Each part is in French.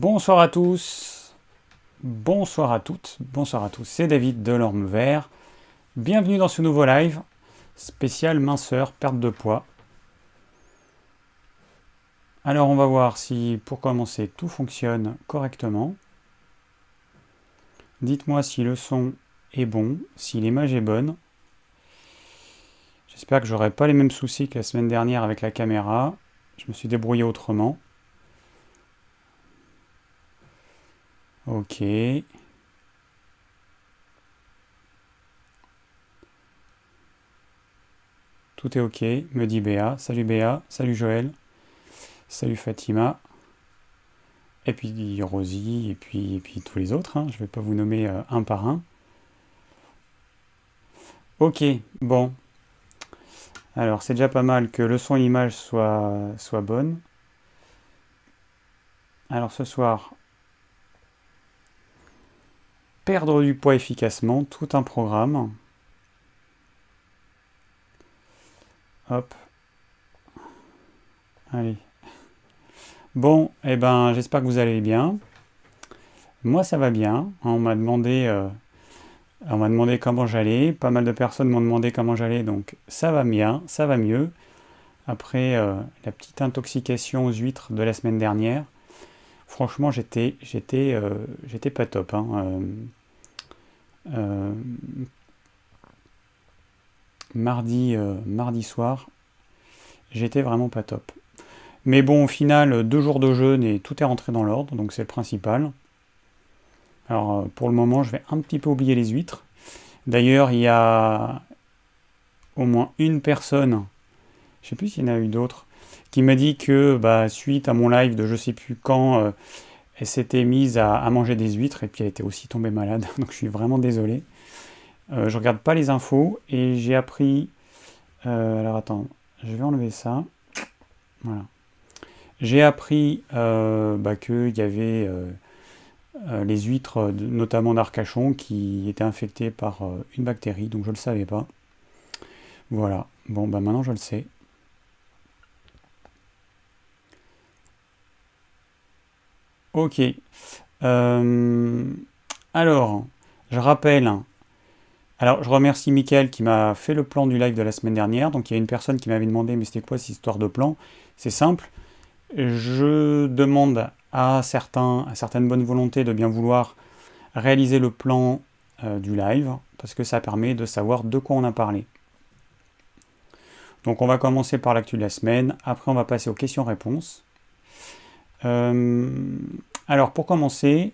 Bonsoir à tous, bonsoir à toutes, bonsoir à tous, c'est David de l'Orme Vert. Bienvenue dans ce nouveau live spécial minceur, perte de poids. Alors on va voir si pour commencer tout fonctionne correctement. Dites-moi si le son est bon, si l'image est bonne. J'espère que j'aurai pas les mêmes soucis que la semaine dernière avec la caméra. Je me suis débrouillé autrement. Ok. Tout est ok, me dit Béa. Salut Béa, salut Joël, salut Fatima, et puis Rosie, et puis, et puis tous les autres. Hein. Je ne vais pas vous nommer euh, un par un. Ok, bon. Alors c'est déjà pas mal que le son et l'image soit soient bonnes. Alors ce soir, perdre du poids efficacement, tout un programme. Hop. Allez. Bon, eh ben, j'espère que vous allez bien. Moi, ça va bien. On m'a demandé, euh, on m'a demandé comment j'allais. Pas mal de personnes m'ont demandé comment j'allais, donc ça va bien, ça va mieux. Après euh, la petite intoxication aux huîtres de la semaine dernière, franchement, j'étais, j'étais, euh, j'étais pas top. Hein. Euh, mardi, euh, mardi soir, j'étais vraiment pas top. Mais bon, au final, deux jours de jeûne et tout est rentré dans l'ordre, donc c'est le principal. Alors euh, pour le moment, je vais un petit peu oublier les huîtres. D'ailleurs, il y a au moins une personne, je sais plus s'il y en a eu d'autres, qui m'a dit que bah, suite à mon live de je sais plus quand, elle s'était mise à, manger des huîtres et puis elle était aussi tombée malade, donc je suis vraiment désolé. Je euh, je regarde pas les infos et j'ai appris. Euh, alors attends, je vais enlever ça. Voilà. J'ai appris euh, bah, qu'il y avait les huîtres, notamment d'Arcachon, qui étaient infectées par une bactérie, donc je ne le savais pas. Voilà. Bon, bah maintenant je le sais. Ok. Euh, alors, je rappelle. Alors, je remercie Mickaël qui m'a fait le plan du live de la semaine dernière. Donc, il y a une personne qui m'avait demandé, mais c'était quoi cette histoire de plan C'est simple. Je demande à, certains, à certaines bonnes volontés de bien vouloir réaliser le plan euh, du live, parce que ça permet de savoir de quoi on a parlé. Donc, on va commencer par l'actu de la semaine. Après, on va passer aux questions-réponses. Euh, alors pour commencer,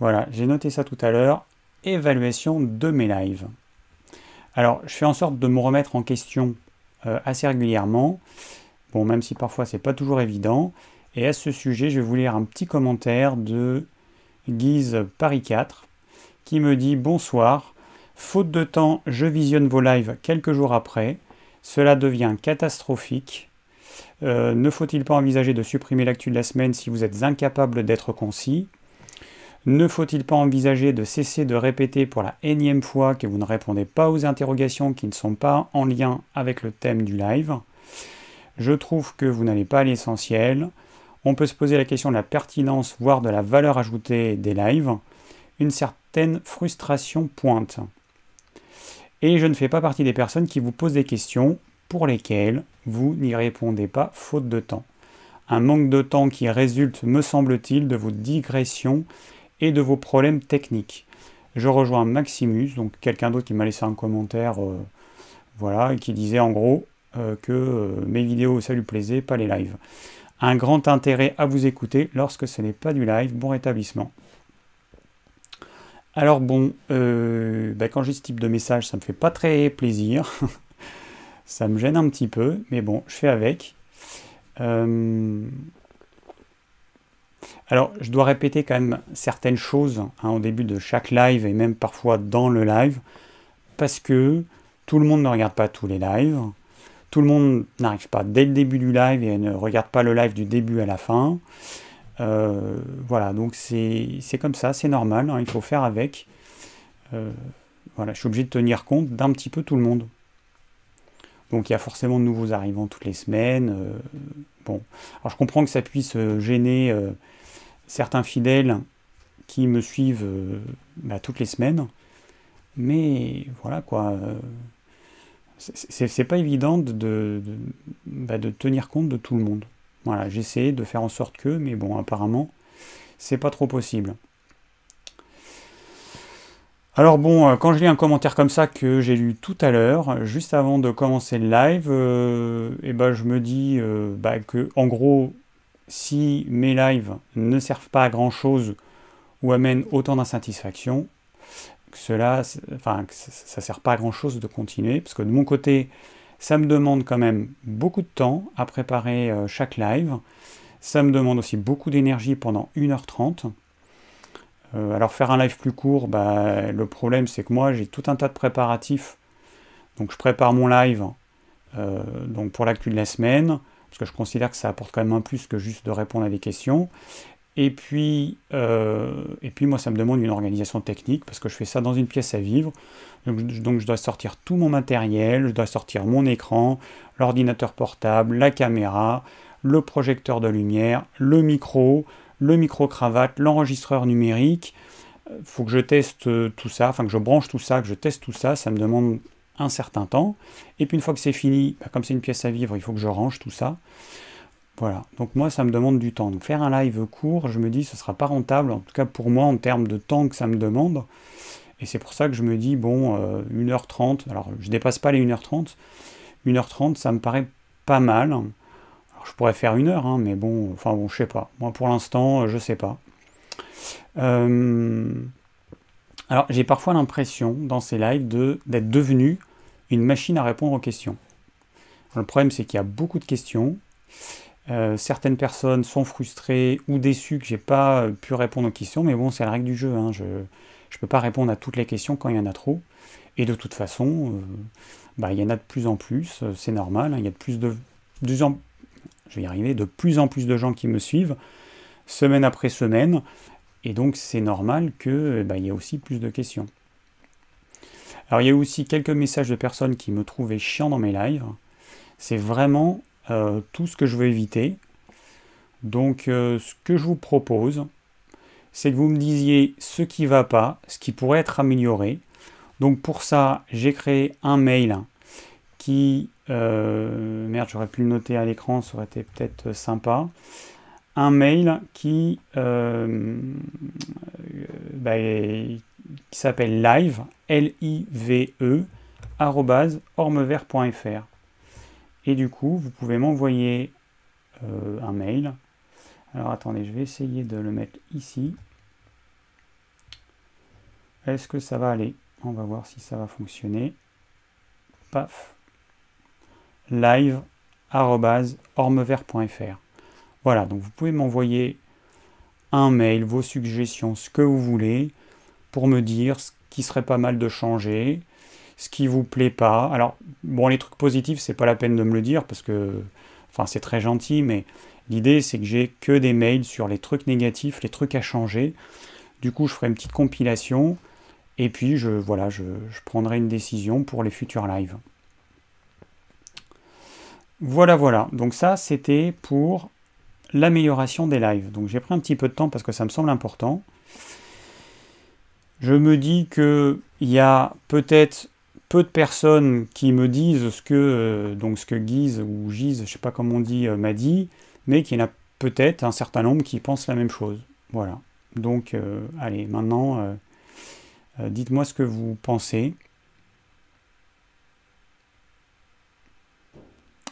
voilà, j'ai noté ça tout à l'heure, évaluation de mes lives. Alors, je fais en sorte de me remettre en question euh, assez régulièrement. Bon, même si parfois c'est pas toujours évident. Et à ce sujet, je vais vous lire un petit commentaire de Guise Paris 4 qui me dit Bonsoir, faute de temps, je visionne vos lives quelques jours après. Cela devient catastrophique. Euh, ne faut-il pas envisager de supprimer l'actu de la semaine si vous êtes incapable d'être concis Ne faut-il pas envisager de cesser de répéter pour la énième fois que vous ne répondez pas aux interrogations qui ne sont pas en lien avec le thème du live Je trouve que vous n'allez pas à l'essentiel. On peut se poser la question de la pertinence, voire de la valeur ajoutée des lives. Une certaine frustration pointe. Et je ne fais pas partie des personnes qui vous posent des questions pour lesquelles vous n'y répondez pas faute de temps. Un manque de temps qui résulte, me semble-t-il, de vos digressions et de vos problèmes techniques. Je rejoins Maximus, donc quelqu'un d'autre qui m'a laissé un commentaire, euh, voilà, qui disait en gros euh, que euh, mes vidéos, ça lui plaisait, pas les lives. Un grand intérêt à vous écouter lorsque ce n'est pas du live. Bon rétablissement. Alors bon, ben, quand j'ai ce type de message, ça me fait pas très plaisir. Ça me gêne un petit peu, mais bon, je fais avec. Euh, alors, je dois répéter quand même certaines choses hein, au début de chaque live et même parfois dans le live, parce que tout le monde ne regarde pas tous les lives. Tout le monde n'arrive pas dès le début du live et ne regarde pas le live du début à la fin. Euh, voilà, donc c'est comme ça, c'est normal, hein, il faut faire avec. Euh, voilà, je suis obligé de tenir compte d'un petit peu tout le monde. Donc il y a forcément de nouveaux arrivants toutes les semaines. Euh, bon, alors je comprends que ça puisse euh, gêner euh, certains fidèles qui me suivent bah, toutes les semaines. Mais voilà quoi. c'est pas évident bah, de, tenir compte de tout le monde. Voilà, j'essaie de faire en sorte que, mais bon, apparemment, c'est pas trop possible. Alors bon, euh, quand je lis un commentaire comme ça que j'ai lu tout à l'heure, euh, juste avant de commencer le live, euh, eh ben, je me dis bah, que en gros, si mes lives ne servent pas à grand chose ou amènent autant d'insatisfaction, que cela, enfin, que ça ne sert pas à grand chose de continuer, parce que de mon côté, ça me demande quand même beaucoup de temps à préparer chaque live. Ça me demande aussi beaucoup d'énergie pendant 1h30. Euh, alors faire un live plus court, bah, le problème c'est que moi j'ai tout un tas de préparatifs. Donc je prépare mon live euh, donc pour l'actu de la semaine, parce que je considère que ça apporte quand même un plus que juste de répondre à des questions. Et puis, euh, puis moi ça me demande une organisation technique, parce que je fais ça dans une pièce à vivre. donc je dois sortir tout mon matériel, je dois sortir mon écran, l'ordinateur portable, la caméra, le projecteur de lumière, le micro, le micro-cravate, l'enregistreur numérique. Euh, faut que je teste euh, tout ça, enfin que je branche tout ça, que je teste tout ça, ça me demande un certain temps. Et puis une fois que c'est fini, bah, comme c'est une pièce à vivre, il faut que je range tout ça. Voilà, donc moi ça me demande du temps. Donc faire un live court, je me dis ce sera pas rentable, en tout cas pour moi en termes de temps que ça me demande. Et c'est pour ça que je me dis, bon, 1h30, euh, alors je dépasse pas les 1h30, 1h30 ça me paraît pas mal je pourrais faire une heure, hein, mais bon, enfin bon, je sais pas. Moi, pour l'instant, euh, je sais pas. Euh, alors, j'ai parfois l'impression, dans ces lives, d'être devenu une machine à répondre aux questions. le problème, c'est qu'il y a beaucoup de questions. Euh, certaines personnes sont frustrées ou déçues que j'ai pas pu répondre aux questions, mais bon, c'est la règle du jeu. Hein. Je ne peux pas répondre à toutes les questions quand il y en a trop. Et de toute façon, bah, il y en a de plus en plus, c'est normal. Hein. Il y a de plus de, plus je vais y arriver, de plus en plus de gens qui me suivent, semaine après semaine, et donc c'est normal qu'il eh ben, y ait aussi plus de questions. Alors il y a aussi quelques messages de personnes qui me trouvaient chiant dans mes lives. C'est vraiment euh, tout ce que je veux éviter. Donc euh, ce que je vous propose, c'est que vous me disiez ce qui ne va pas, ce qui pourrait être amélioré. Donc pour ça, j'ai créé un mail qui euh, merde, j'aurais pu le noter à l'écran, ça aurait été peut-être sympa. Un mail qui, euh, bah, qui s'appelle live, L-I-V-E, e, Et du coup, vous pouvez m'envoyer euh, un mail. Alors attendez, je vais essayer de le mettre ici. Est-ce que ça va aller On va voir si ça va fonctionner. Paf, live.ormevert.fr. Voilà, donc vous pouvez m'envoyer un mail, vos suggestions, ce que vous voulez, pour me dire ce qui serait pas mal de changer, ce qui vous plaît pas. Alors, bon, les trucs positifs, c'est pas la peine de me le dire parce que, enfin, c'est très gentil, mais l'idée, c'est que j'ai que des mails sur les trucs négatifs, les trucs à changer. Du coup, je ferai une petite compilation et puis je, voilà, je, je prendrai une décision pour les futurs lives. Voilà, voilà. Donc ça, c'était pour l'amélioration des lives. Donc j'ai pris un petit peu de temps parce que ça me semble important. Je me dis qu'il y a peut-être peu de personnes qui me disent ce que, euh, donc ce que Guise ou Gise, je ne sais pas comment on dit, euh, m'a dit, mais qu'il y en a peut-être un certain nombre qui pensent la même chose. Voilà. Donc, euh, allez, maintenant, dites-moi ce que vous pensez.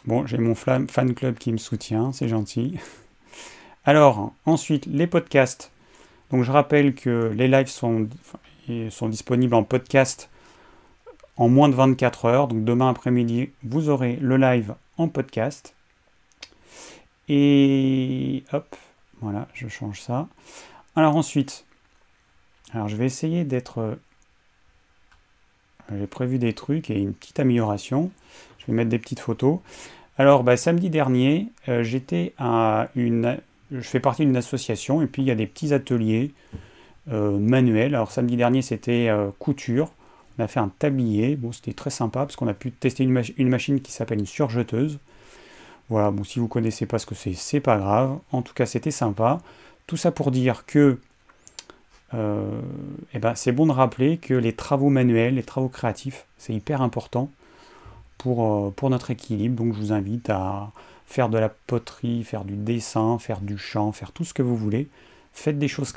Bon, j'ai mon fan club qui me soutient, c'est gentil. Alors, ensuite, les podcasts. Donc, je rappelle que les lives sont, sont disponibles en podcast en moins de 24 heures. Donc, demain après-midi, vous aurez le live en podcast. Et hop, voilà, je change ça. Alors, ensuite, alors je vais essayer d'être. J'ai prévu des trucs et une petite amélioration. Je vais mettre des petites photos. Alors, bah, samedi dernier, euh, j'étais à une, je fais partie d'une association et puis il y a des petits ateliers euh, manuels. Alors, samedi dernier, c'était euh, couture. On a fait un tablier. Bon, c'était très sympa parce qu'on a pu tester une, machine qui s'appelle une surjeteuse. Voilà, bon, si vous connaissez pas ce que c'est, c'est pas grave. En tout cas, c'était sympa. Tout ça pour dire que eh ben, c'est bon de rappeler que les travaux manuels, les travaux créatifs, c'est hyper important. Euh, pour, notre équilibre. Donc je vous invite à faire de la poterie, faire du dessin, faire du chant, faire tout ce que vous voulez. Faites des choses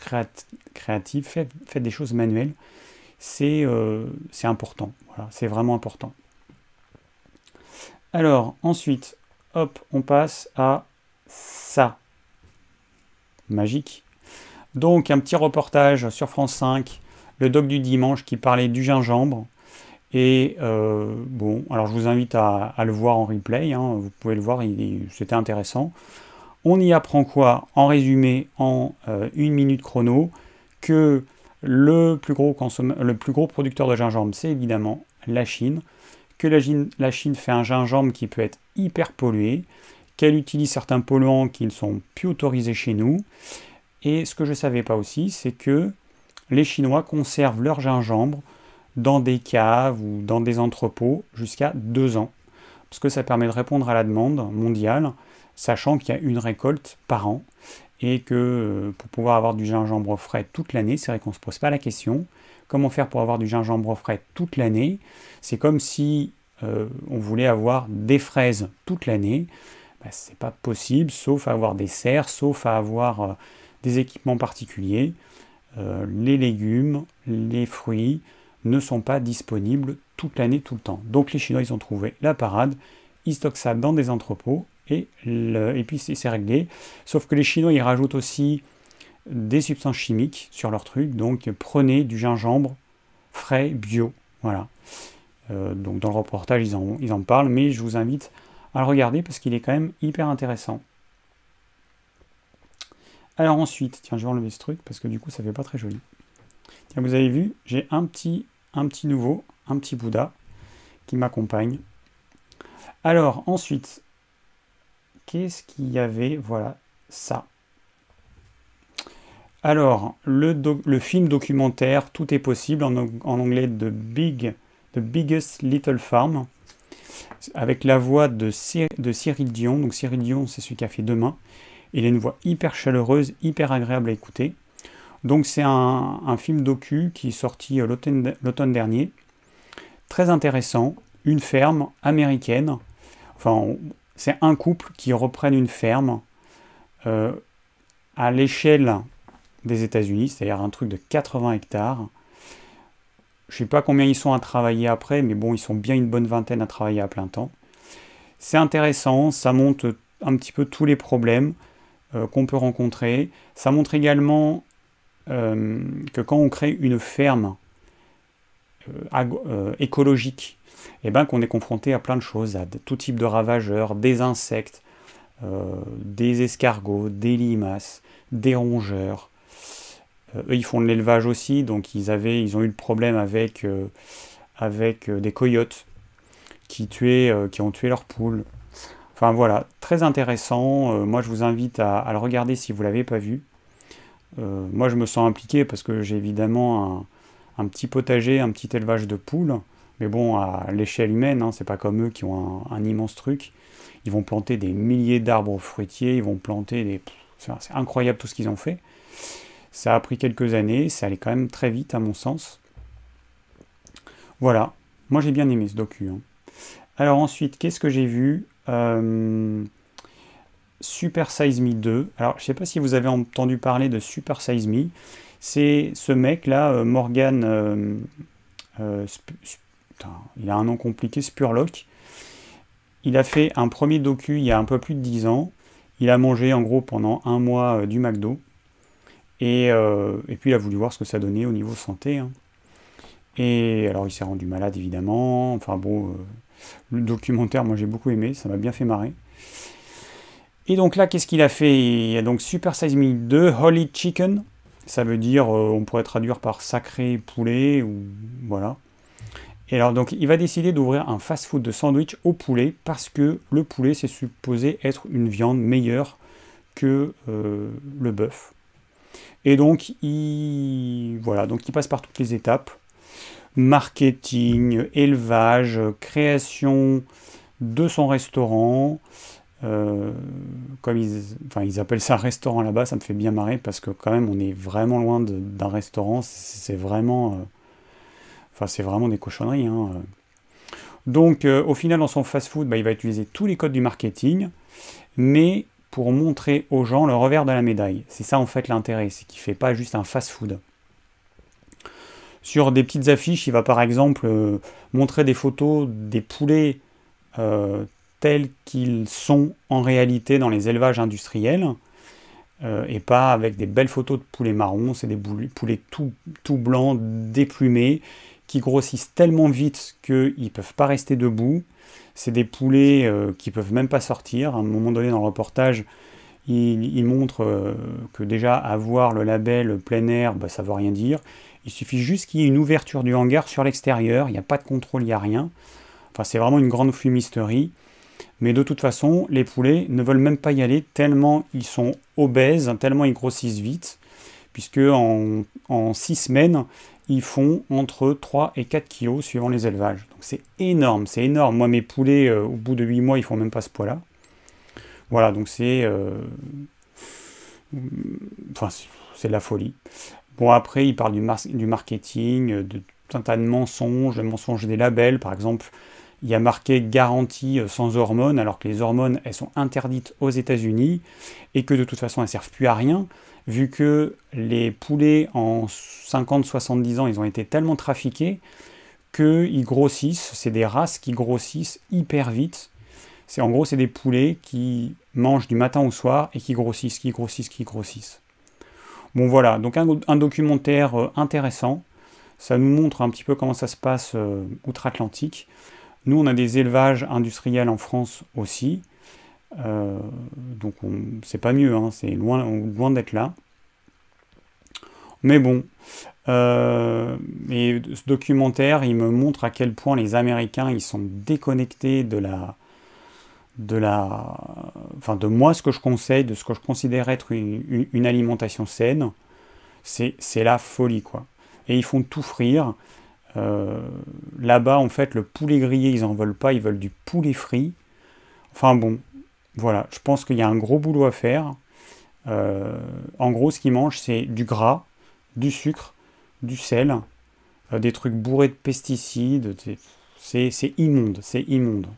créatives, faites, des choses manuelles. C'est euh, c'est important. Voilà, c'est vraiment important. Alors ensuite, hop, on passe à ça. Magique. Donc un petit reportage sur France 5, le doc du dimanche qui parlait du gingembre. Et euh, bon, alors je vous invite à, le voir en replay, hein. vous pouvez le voir, c'était intéressant. On y apprend quoi En résumé, en euh, une minute chrono, que le plus, gros le plus gros producteur de gingembre, c'est évidemment la Chine, que la Chine, la Chine fait un gingembre qui peut être hyper pollué, qu'elle utilise certains polluants qui ne sont plus autorisés chez nous. Et ce que je ne savais pas aussi, c'est que les Chinois conservent leur gingembre dans des caves ou dans des entrepôts jusqu'à deux ans, parce que ça permet de répondre à la demande mondiale, sachant qu'il y a une récolte par an, et que euh, pour pouvoir avoir du gingembre frais toute l'année, c'est vrai qu'on ne se pose pas la question. Comment faire pour avoir du gingembre frais toute l'année C'est comme si euh, on voulait avoir des fraises toute l'année. Bah, ce n'est pas possible, sauf à avoir des serres, sauf à avoir euh, des équipements particuliers. les légumes, les fruits, ne sont pas disponibles toute l'année, tout le temps. Donc les Chinois, ils ont trouvé la parade, ils stockent ça dans des entrepôts, et, le, et puis c'est réglé. Sauf que les Chinois, ils rajoutent aussi des substances chimiques sur leur truc, donc prenez du gingembre frais, bio, voilà. Euh, donc dans le reportage, ils en, ils en parlent, mais je vous invite à le regarder parce qu'il est quand même hyper intéressant. Alors ensuite, tiens, je vais enlever ce truc parce que du coup, ça fait pas très joli. Tiens, vous avez vu, j'ai un petit un petit nouveau, un petit Bouddha qui m'accompagne. Alors ensuite, qu'est-ce qu'il y avait Voilà, ça. Alors, le, le, film documentaire Tout est possible, en, anglais de Big, The Biggest Little Farm, avec la voix de, de Cyril Dion. Donc Cyril Dion, c'est celui qui a fait Demain. Il a une voix hyper chaleureuse, hyper agréable à écouter. Donc c'est un, film docu qui est sorti euh, l'automne dernier. Très intéressant, une ferme américaine. Enfin, c'est un couple qui reprennent une ferme euh, à l'échelle des États-Unis, c'est-à-dire un truc de 80 hectares. Je ne sais pas combien ils sont à travailler après, mais bon, ils sont bien une bonne vingtaine à travailler à plein temps. C'est intéressant, ça montre un petit peu tous les problèmes euh, qu'on peut rencontrer. Ça montre également euh, que quand on crée une ferme euh, euh, écologique, et eh ben qu'on est confronté à plein de choses, à tout type de ravageurs, des insectes, des escargots, des limaces, des rongeurs. eux, ils font de l'élevage aussi, donc ils, avaient, ils ont eu le problème avec, avec des coyotes qui, tuaient, qui ont tué leurs poules. Enfin voilà, très intéressant. moi, je vous invite à, à le regarder si vous ne l'avez pas vu. Euh, moi, je me sens impliqué parce que j'ai évidemment un, petit potager, un petit élevage de poules. Mais bon, à l'échelle humaine, hein, c'est pas comme eux qui ont un, immense truc. Ils vont planter des milliers d'arbres fruitiers, ils vont planter des. C'est incroyable tout ce qu'ils ont fait. Ça a pris quelques années, ça allait quand même très vite à mon sens. Voilà, moi j'ai bien aimé ce docu. Hein. Alors ensuite, qu'est-ce que j'ai vu euh, Super Size Me 2. Alors, je ne sais pas si vous avez entendu parler de Super Size Me. C'est ce mec-là, euh, Morgan... Euh, euh, il a un nom compliqué, Spurlock. Il a fait un premier docu il y a un peu plus de 10 ans. Il a mangé en gros pendant un mois du McDo. Et, puis il a voulu voir ce que ça donnait au niveau santé. Hein. Et alors il s'est rendu malade évidemment. Enfin bon, le documentaire, moi j'ai beaucoup aimé, ça m'a bien fait marrer. Et donc là, qu'est-ce qu'il a fait Il y a donc Super Size Me de Holy Chicken. Ça veut dire, euh, on pourrait traduire par sacré poulet, ou voilà. Et alors donc, il va décider d'ouvrir un fast-food de sandwich au poulet, parce que le poulet, c'est supposé être une viande meilleure que euh, le bœuf. Et donc, il... Voilà, donc il passe par toutes les étapes. Marketing, élevage, création de son restaurant, euh, comme ils, enfin, ils appellent ça restaurant là-bas, ça me fait bien marrer parce que quand même on est vraiment loin d'un restaurant, c'est vraiment, euh, enfin, c'est vraiment des cochonneries. Hein. Donc euh, au final dans son fast-food, bah, il va utiliser tous les codes du marketing, mais pour montrer aux gens le revers de la médaille. C'est ça en fait l'intérêt, c'est qu'il ne fait pas juste un fast-food. Sur des petites affiches, il va par exemple montrer des photos des poulets tels qu'ils sont en réalité dans les élevages industriels, euh, et pas avec des belles photos de poulets marrons, c'est des poulets tout, blancs, déplumés, qui grossissent tellement vite qu'ils ne peuvent pas rester debout. C'est des poulets euh, qui peuvent même pas sortir. À un moment donné dans le reportage, il, montre euh, que déjà avoir le label plein air, bah, ça ne veut rien dire. Il suffit juste qu'il y ait une ouverture du hangar sur l'extérieur, il n'y a pas de contrôle, il n'y a rien. Enfin, c'est vraiment une grande fumisterie. Mais de toute façon, les poulets ne veulent même pas y aller tellement ils sont obèses, tellement ils grossissent vite, puisque en, 6 semaines, ils font entre 3 et 4 kilos suivant les élevages. Donc c'est énorme, c'est énorme. Moi, mes poulets, euh, au bout de 8 mois, ils font même pas ce poids-là. Voilà, donc c'est... Euh, enfin, c'est la folie. Bon, après, ils parlent du, du marketing, de tout un tas de mensonges, le mensonges des labels, par exemple, il y a marqué garantie euh, sans hormones, alors que les hormones, elles sont interdites aux États-Unis et que de toute façon, elles ne servent plus à rien, vu que les poulets en 50-70 ans, ils ont été tellement trafiqués qu'ils grossissent. C'est des races qui grossissent hyper vite. C'est En gros, c'est des poulets qui mangent du matin au soir et qui grossissent, qui grossissent, qui grossissent. Bon voilà, donc un, documentaire euh, intéressant. Ça nous montre un petit peu comment ça se passe euh, outre-Atlantique. Nous, on a des élevages industriels en France aussi. Euh, donc, c'est pas mieux, hein, c'est loin, d'être là. Mais bon, euh, et ce documentaire, il me montre à quel point les Américains, ils sont déconnectés de la, de la, enfin de moi ce que je conseille, de ce que je considère être une, alimentation saine, c'est la folie quoi. Et ils font tout frire. Euh, là-bas, en fait, le poulet grillé, ils n'en veulent pas, ils veulent du poulet frit. Enfin bon, voilà, je pense qu'il y a un gros boulot à faire. Euh, en gros, ce qu'ils mangent, c'est du gras, du sucre, du sel, euh, des trucs bourrés de pesticides. C'est immonde, c'est immonde.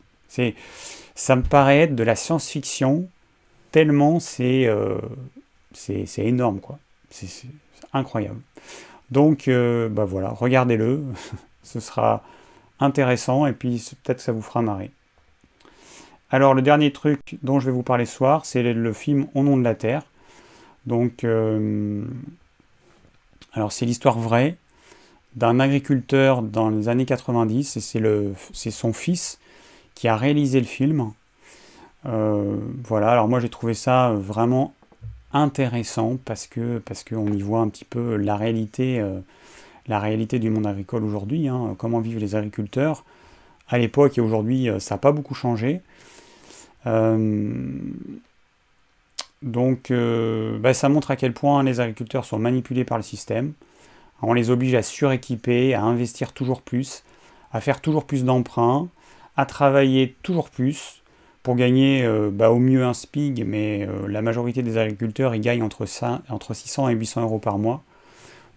Ça me paraît être de la science-fiction, tellement c'est énorme, quoi. C'est incroyable. Donc euh, bah voilà, regardez-le, ce sera intéressant et puis peut-être que ça vous fera marrer. Alors le dernier truc dont je vais vous parler ce soir, c'est le film Au nom de la Terre. Donc euh, alors c'est l'histoire vraie d'un agriculteur dans les années 90 et c'est le c'est son fils qui a réalisé le film. Euh, voilà, alors moi j'ai trouvé ça vraiment intéressant parce que parce qu'on y voit un petit peu la réalité, euh, la réalité du monde agricole aujourd'hui, hein, comment vivent les agriculteurs. À l'époque et aujourd'hui, euh, ça n'a pas beaucoup changé. Euh, donc bah, ça montre à quel point les agriculteurs sont manipulés par le système. On les oblige à suréquiper, à investir toujours plus, à faire toujours plus d'emprunts, à travailler toujours plus, pour gagner euh, bah, au mieux un SPIG, mais euh, la majorité des agriculteurs ils gagnent entre, 600 et 800 euros par mois.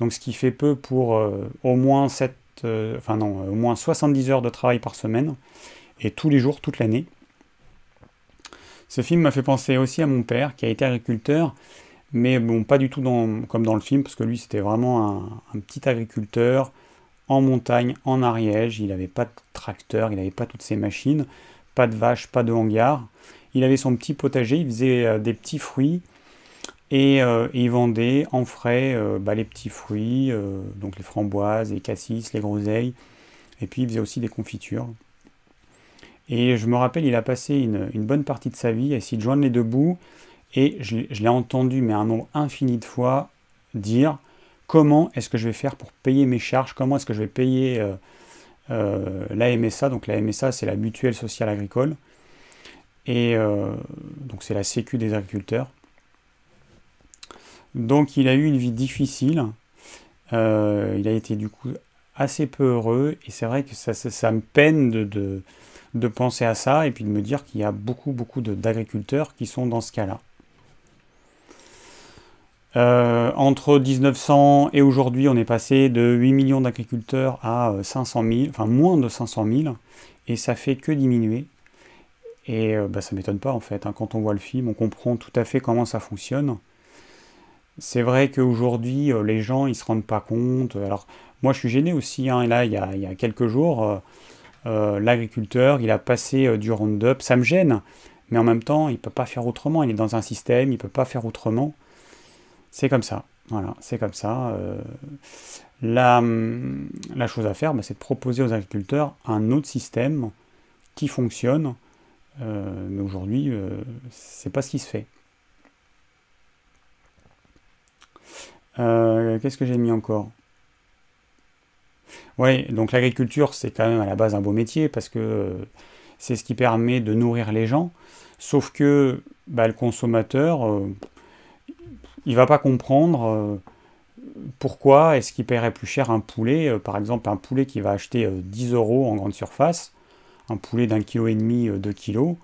Donc ce qui fait peu pour euh, au, moins 7, enfin non, au moins 70 heures de travail par semaine, et tous les jours, toute l'année. Ce film m'a fait penser aussi à mon père, qui a été agriculteur, mais bon, pas du tout comme dans le film, parce que lui c'était vraiment un, petit agriculteur en montagne, en Ariège, il n'avait pas de tracteur, il n'avait pas toutes ces machines pas de vaches, pas de hangar. Il avait son petit potager, il faisait euh, des petits fruits et euh, il vendait en frais euh, bah, les petits fruits, donc les framboises, les cassis, les groseilles, et puis il faisait aussi des confitures. Et je me rappelle, il a passé une, bonne partie de sa vie à essayer de joindre les deux bouts, et je, je l'ai entendu, mais un nombre infini de fois, dire comment est-ce que je vais faire pour payer mes charges, comment est-ce que je vais payer euh, la MSA. Donc la MSA, c'est la mutuelle sociale agricole. Et euh, donc c'est la sécu des agriculteurs. Donc il a eu une vie difficile. Euh, il a été du coup assez peu heureux. Et c'est vrai que ça, me peine de, de penser à ça et puis de me dire qu'il y a beaucoup, beaucoup d'agriculteurs qui sont dans ce cas-là. Euh, entre 1900 et aujourd'hui, on est passé de 8 millions d'agriculteurs à 500 euh, 000, enfin moins de 500 000, et ça fait que diminuer. Et ça euh, bah, ne ça m'étonne pas en fait, hein. quand on voit le film, on comprend tout à fait comment ça fonctionne. C'est vrai qu'aujourd'hui, les gens, ils se rendent pas compte. Alors, moi, je suis gêné aussi, hein. et là, il y, a, il y a quelques jours, l'agriculteur, il a passé du Roundup, ça me gêne, mais en même temps, il peut pas faire autrement, il est dans un système, il peut pas faire autrement. C'est comme ça. Voilà, c'est comme ça. Euh, hum, la, chose à faire, bah, c'est de proposer aux agriculteurs un autre système qui fonctionne. Euh, mais aujourd'hui, euh, c'est pas ce qui se fait. Euh, qu'est-ce que j'ai mis encore Oui, donc l'agriculture, c'est quand même à la base un beau métier parce que c'est ce qui permet de nourrir les gens. Sauf que bah, le consommateur il va pas comprendre euh, pourquoi est-ce qu'il paierait plus cher un poulet, euh, par exemple un poulet qui va acheter 10 euh, euros en grande surface, un poulet d'un kilo et demi, deux kilos,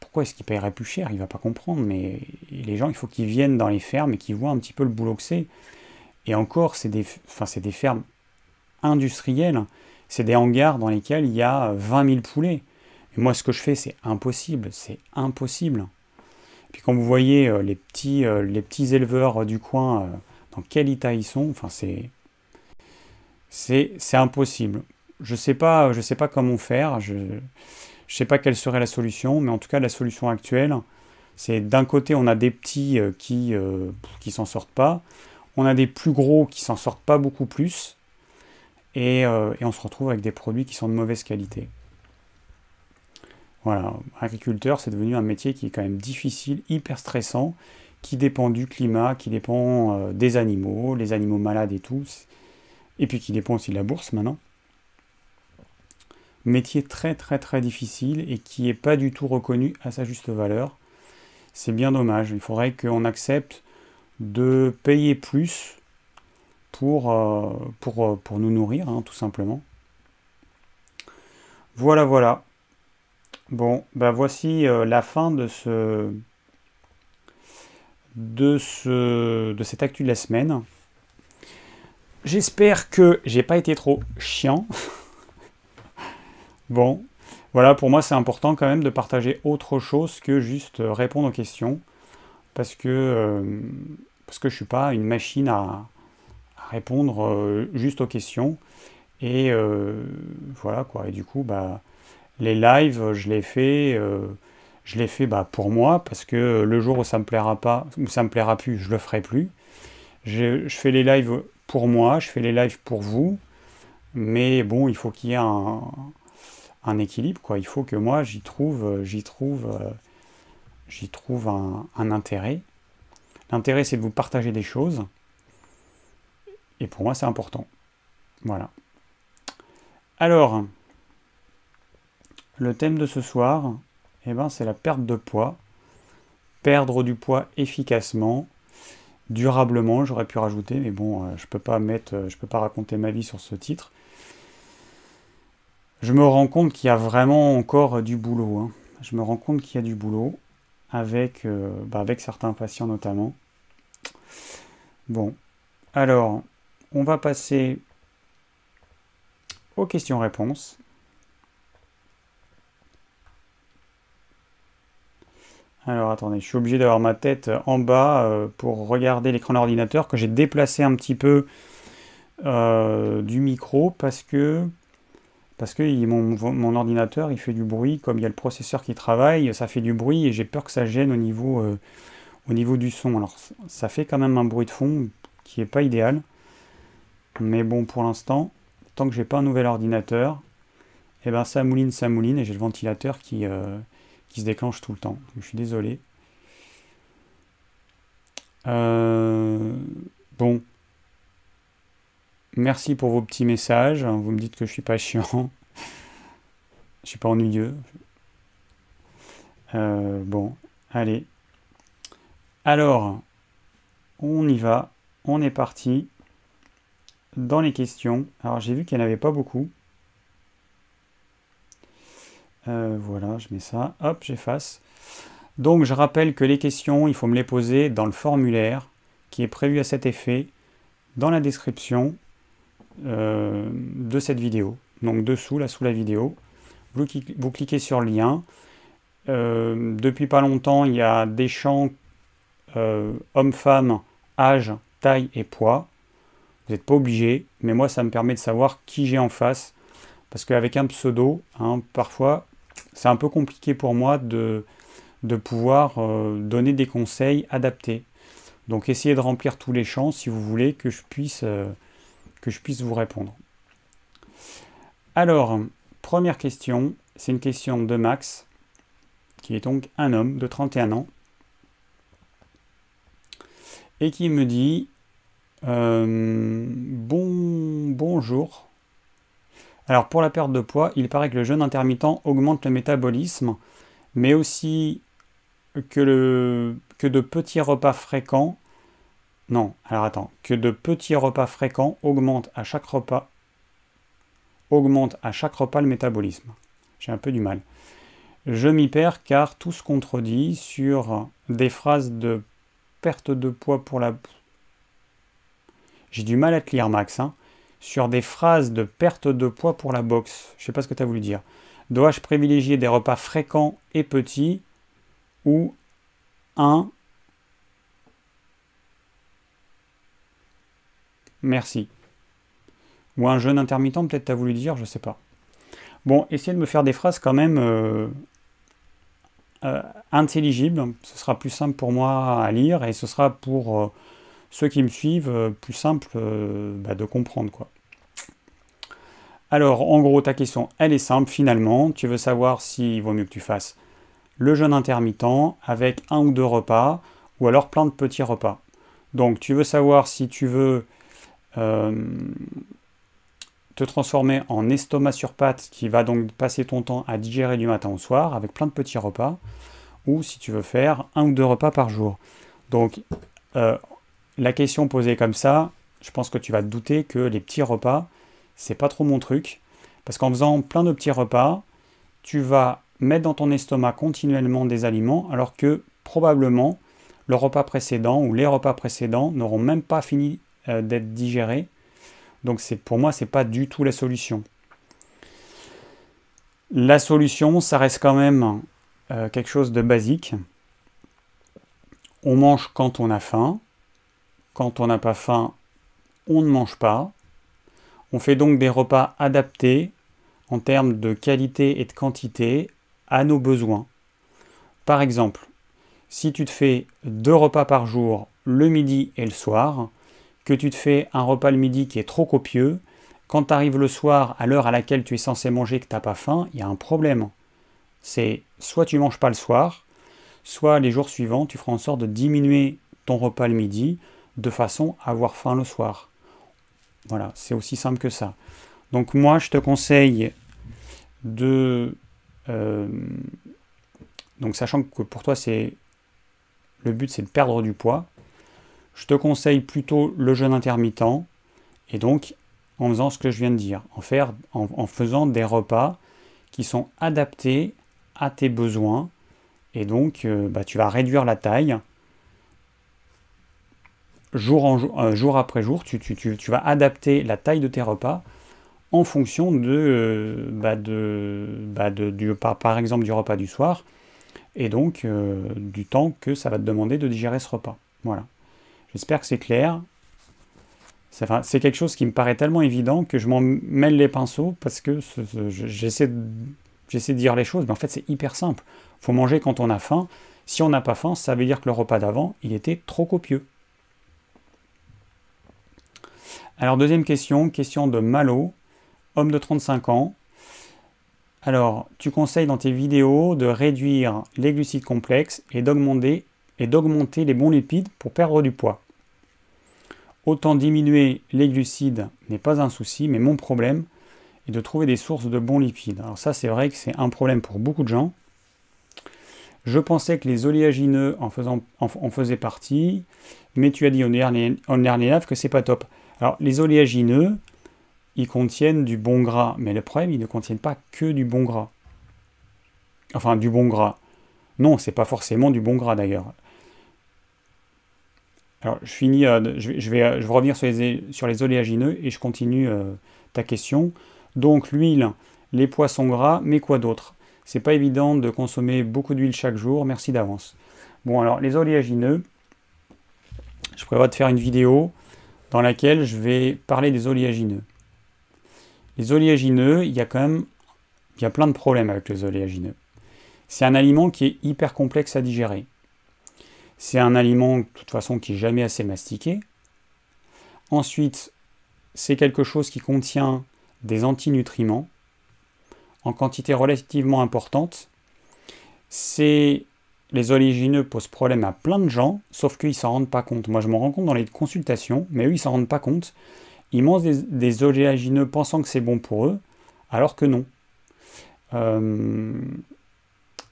pourquoi est-ce qu'il paierait plus cher Il va pas comprendre, mais les gens, il faut qu'ils viennent dans les fermes et qu'ils voient un petit peu le boulot que c'est. Et encore, c'est des, c'est des fermes industrielles, c'est des hangars dans lesquels il y a 20 000 poulets. Et moi, ce que je fais, c'est impossible, c'est impossible. Puis quand vous voyez euh, les, petits, euh, les petits éleveurs euh, du coin, dans quel état ils sont, enfin c'est c'est impossible. Je sais sais pas comment faire. Je ne sais pas quelle serait la solution, mais en tout cas la solution actuelle, c'est d'un côté on a des petits qui s'en sortent pas, on a des plus gros qui s'en sortent pas beaucoup plus, et on se retrouve avec des produits qui sont de mauvaise qualité. Voilà, agriculteur, c'est devenu un métier qui est quand même difficile, hyper stressant, qui dépend du climat, qui dépend euh, des animaux, les animaux malades et tout, et puis qui dépend aussi de la bourse maintenant. Métier très très très difficile et qui n'est pas du tout reconnu à sa juste valeur. C'est bien dommage. Il faudrait qu'on accepte de payer plus pour, euh, pour, euh, pour nous nourrir, hein, tout simplement. Voilà, voilà. Bon, ben voici euh, la fin de ce de ce de cette actu de la semaine. J'espère que j'ai pas été trop chiant. bon, voilà, pour moi c'est important quand même de partager autre chose que juste répondre aux questions parce que euh, parce que je suis pas une machine à, répondre euh, juste aux questions et voilà quoi et du coup bah les lives, euh, je les fais, euh, je les fais bah, pour moi, parce que le jour où ça me plaira pas, ça me plaira plus, je le ferai plus. Je, fais les lives pour moi, je fais les lives pour vous, mais bon, il faut qu'il y ait un, équilibre, quoi. Il faut que moi, j'y trouve, euh, j'y trouve, j'y trouve un intérêt. L'intérêt, c'est de vous partager des choses. Et pour moi, c'est important. Voilà. Alors, le thème de ce soir, eh ben, c'est la perte de poids. Perdre du poids efficacement, durablement, j'aurais pu rajouter, mais bon, euh, je peux euh, peux pas raconter ma vie sur ce titre. Je me rends compte qu'il y a vraiment encore euh, du boulot. Hein. Je me rends compte qu'il y a du boulot avec, bah, avec certains patients notamment. Bon, alors, on va passer aux questions-réponses. Alors attendez, je suis obligé d'avoir ma tête euh, en bas euh, pour regarder l'écran d'ordinateur que j'ai déplacé un petit peu euh, du micro parce que, parce que mon, ordinateur il fait du bruit, comme il y a le processeur qui travaille, ça fait du bruit et j'ai peur que ça gêne au niveau, au niveau du son. Alors ça fait quand même un bruit de fond qui n'est pas idéal. Mais bon pour l'instant, tant que j'ai pas un nouvel ordinateur, eh ben ça mouline, ça mouline et j'ai le ventilateur qui se déclenche tout le temps. je suis désolé. Euh, bon. Merci pour vos petits messages. Hein, vous me dites que je suis pas chiant. je suis pas ennuyeux. Euh, bon, allez. Alors, on y va. On est parti dans les questions. Alors, j'ai vu qu'il n'avait pas beaucoup. Euh, voilà, je mets ça. Hop, j'efface. Donc je rappelle que les questions, il faut me les poser dans le formulaire qui est prévu à cet effet dans la description euh, de cette vidéo. Donc dessous, là sous la vidéo, vous, cliquez sur le lien. Euh, depuis pas longtemps, il y a des champs homme-femme, âge, taille et poids. Vous n'êtes pas obligé, mais moi ça me permet de savoir qui j'ai en face. Parce qu'avec un pseudo, hein, parfois c'est un peu compliqué pour moi de, pouvoir euh, donner des conseils adaptés. Donc essayez de remplir tous les champs si vous voulez que je puisse, euh, que je puisse vous répondre. Alors, première question, c'est une question de Max, qui est donc un homme de 31 ans, et qui me dit euh, bon, Bonjour, alors pour la perte de poids, il paraît que le jeûne intermittent augmente le métabolisme, mais aussi que, le, que de petits repas fréquents. Non, alors attends, que de petits repas fréquents augmentent à chaque repas augmentent à chaque repas le métabolisme. J'ai un peu du mal. Je m'y perds car tout se contredit sur des phrases de perte de poids pour la... J'ai du mal à te lire Max. Hein sur des phrases de perte de poids pour la boxe. Je ne sais pas ce que tu as voulu dire. Dois-je privilégier des repas fréquents et petits ou un Merci. Ou un jeûne intermittent, peut-être tu as voulu dire, je ne sais pas. Bon, essayez de me faire des phrases quand même euh, euh, intelligibles. Ce sera plus simple pour moi à lire et ce sera pour euh, ceux qui me suivent plus simple bah, de comprendre quoi. Alors, en gros, ta question, elle est simple finalement. Tu veux savoir s'il vaut mieux que tu fasses le jeûne intermittent avec un ou deux repas, ou alors plein de petits repas. Donc, tu veux savoir si tu veux euh, te transformer en estomac sur pâte qui va donc passer ton temps à digérer du matin au soir avec plein de petits repas, ou si tu veux faire un ou deux repas par jour. Donc, euh, la question posée comme ça, je pense que tu vas te douter que les petits repas c'est pas trop mon truc. Parce qu'en faisant plein de petits repas, tu vas mettre dans ton estomac continuellement des aliments, alors que probablement le repas précédent ou les repas précédents n'auront même pas fini euh, d'être digérés. Donc c'est pour moi, c'est pas du tout la solution. La solution, ça reste quand même euh, quelque chose de basique. On mange quand on a faim. Quand on n'a pas faim, on ne mange pas. On fait donc des repas adaptés en termes de qualité et de quantité à nos besoins. Par exemple, si tu te fais deux repas par jour, le midi et le soir, que tu te fais un repas le midi qui est trop copieux, quand tu arrives le soir à l'heure à laquelle tu es censé manger que tu n'as pas faim, il y a un problème. C'est soit tu manges pas le soir, soit les jours suivants, tu feras en sorte de diminuer ton repas le midi de façon à avoir faim le soir. Voilà, c'est aussi simple que ça. Donc moi, je te conseille de... Euh, donc sachant que pour toi, c'est le but, c'est de perdre du poids, je te conseille plutôt le jeûne intermittent, et donc en faisant ce que je viens de dire, en, faire, en, faisant des repas qui sont adaptés à tes besoins, et donc euh, bah, tu vas réduire la taille, euh, jour, après jour, tu, vas adapter la taille de tes repas en fonction de, euh, bah, bah, du, par, par, exemple du repas du soir et donc euh, du temps que ça va te demander de digérer ce repas. Voilà. J'espère que c'est clair. C'est quelque chose qui me paraît tellement évident que je m'en mêle les pinceaux parce que j'essaie de dire les choses, mais en fait c'est hyper simple. Il faut manger quand on a faim. Si on n'a pas faim, ça veut dire que le repas d'avant, il était trop copieux. Alors, deuxième question, question de Malo, homme de 35 ans. Alors, tu conseilles dans tes vidéos de réduire les glucides complexes et d'augmenter, les bons lipides pour perdre du poids. Autant diminuer les glucides n'est pas un souci, mais mon problème est de trouver des sources de bons lipides. Alors ça, c'est vrai que c'est un problème pour beaucoup de gens. Je pensais que les oléagineux en, faisaient partie, mais tu as dit en dernier, lave dernier que c'est pas top. Alors, les oléagineux, ils contiennent du bon gras, mais le problème, ils ne contiennent pas que du bon gras. Enfin, du bon gras. Non, c'est pas forcément du bon gras d'ailleurs. Alors, je finis, euh, euh, je, vais, revenir sur les, sur les, oléagineux et je continue euh, ta question. Donc, l'huile, les poissons gras, mais quoi d'autre C'est pas évident de consommer beaucoup d'huile chaque jour, merci d'avance. Bon, alors, les oléagineux, je prévois de faire une vidéo dans laquelle je vais parler des oléagineux. Les oléagineux, il y a quand même il y plein de problèmes avec les oléagineux. C'est un aliment qui est hyper complexe à digérer. C'est un aliment, de toute façon, qui n'est jamais assez mastiqué. Ensuite, c'est quelque chose qui contient des antinutriments en quantité relativement importante. C'est les oléagineux posent problème à plein de gens, sauf qu'ils s'en rendent pas compte. Moi, je m'en rends compte dans les consultations, mais eux, ils s'en rendent pas compte. Ils mangent des, oléagineux pensant que c'est bon pour eux, alors que non. Euh,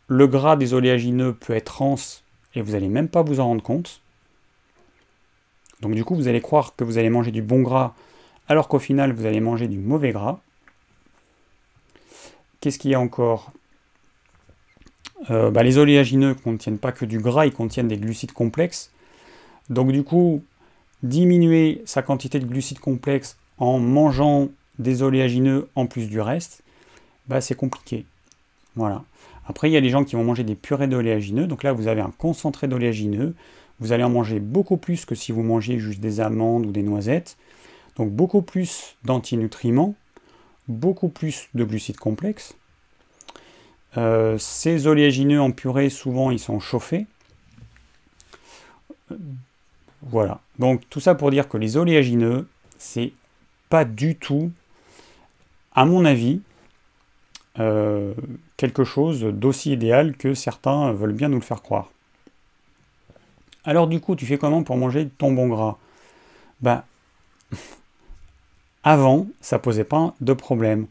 le gras des oléagineux peut être trans et vous n'allez même pas vous en rendre compte. Donc du coup, vous allez croire que vous allez manger du bon gras, alors qu'au final, vous allez manger du mauvais gras. Qu'est-ce qu'il y a encore euh, bah, les oléagineux ne contiennent pas que du gras, ils contiennent des glucides complexes. Donc du coup, diminuer sa quantité de glucides complexes en mangeant des oléagineux en plus du reste, bah, c'est compliqué. Voilà. Après, il y a les gens qui vont manger des purées d'oléagineux. Donc là, vous avez un concentré d'oléagineux. Vous allez en manger beaucoup plus que si vous mangez juste des amandes ou des noisettes. Donc beaucoup plus d'antinutriments, beaucoup plus de glucides complexes. Euh, ces oléagineux en purée, souvent, ils sont chauffés. Voilà. Donc tout ça pour dire que les oléagineux, c'est pas du tout, à mon avis, euh, quelque chose d'aussi idéal que certains veulent bien nous le faire croire. Alors du coup, tu fais comment pour manger ton bon gras Ben, avant, ça posait pas de problème.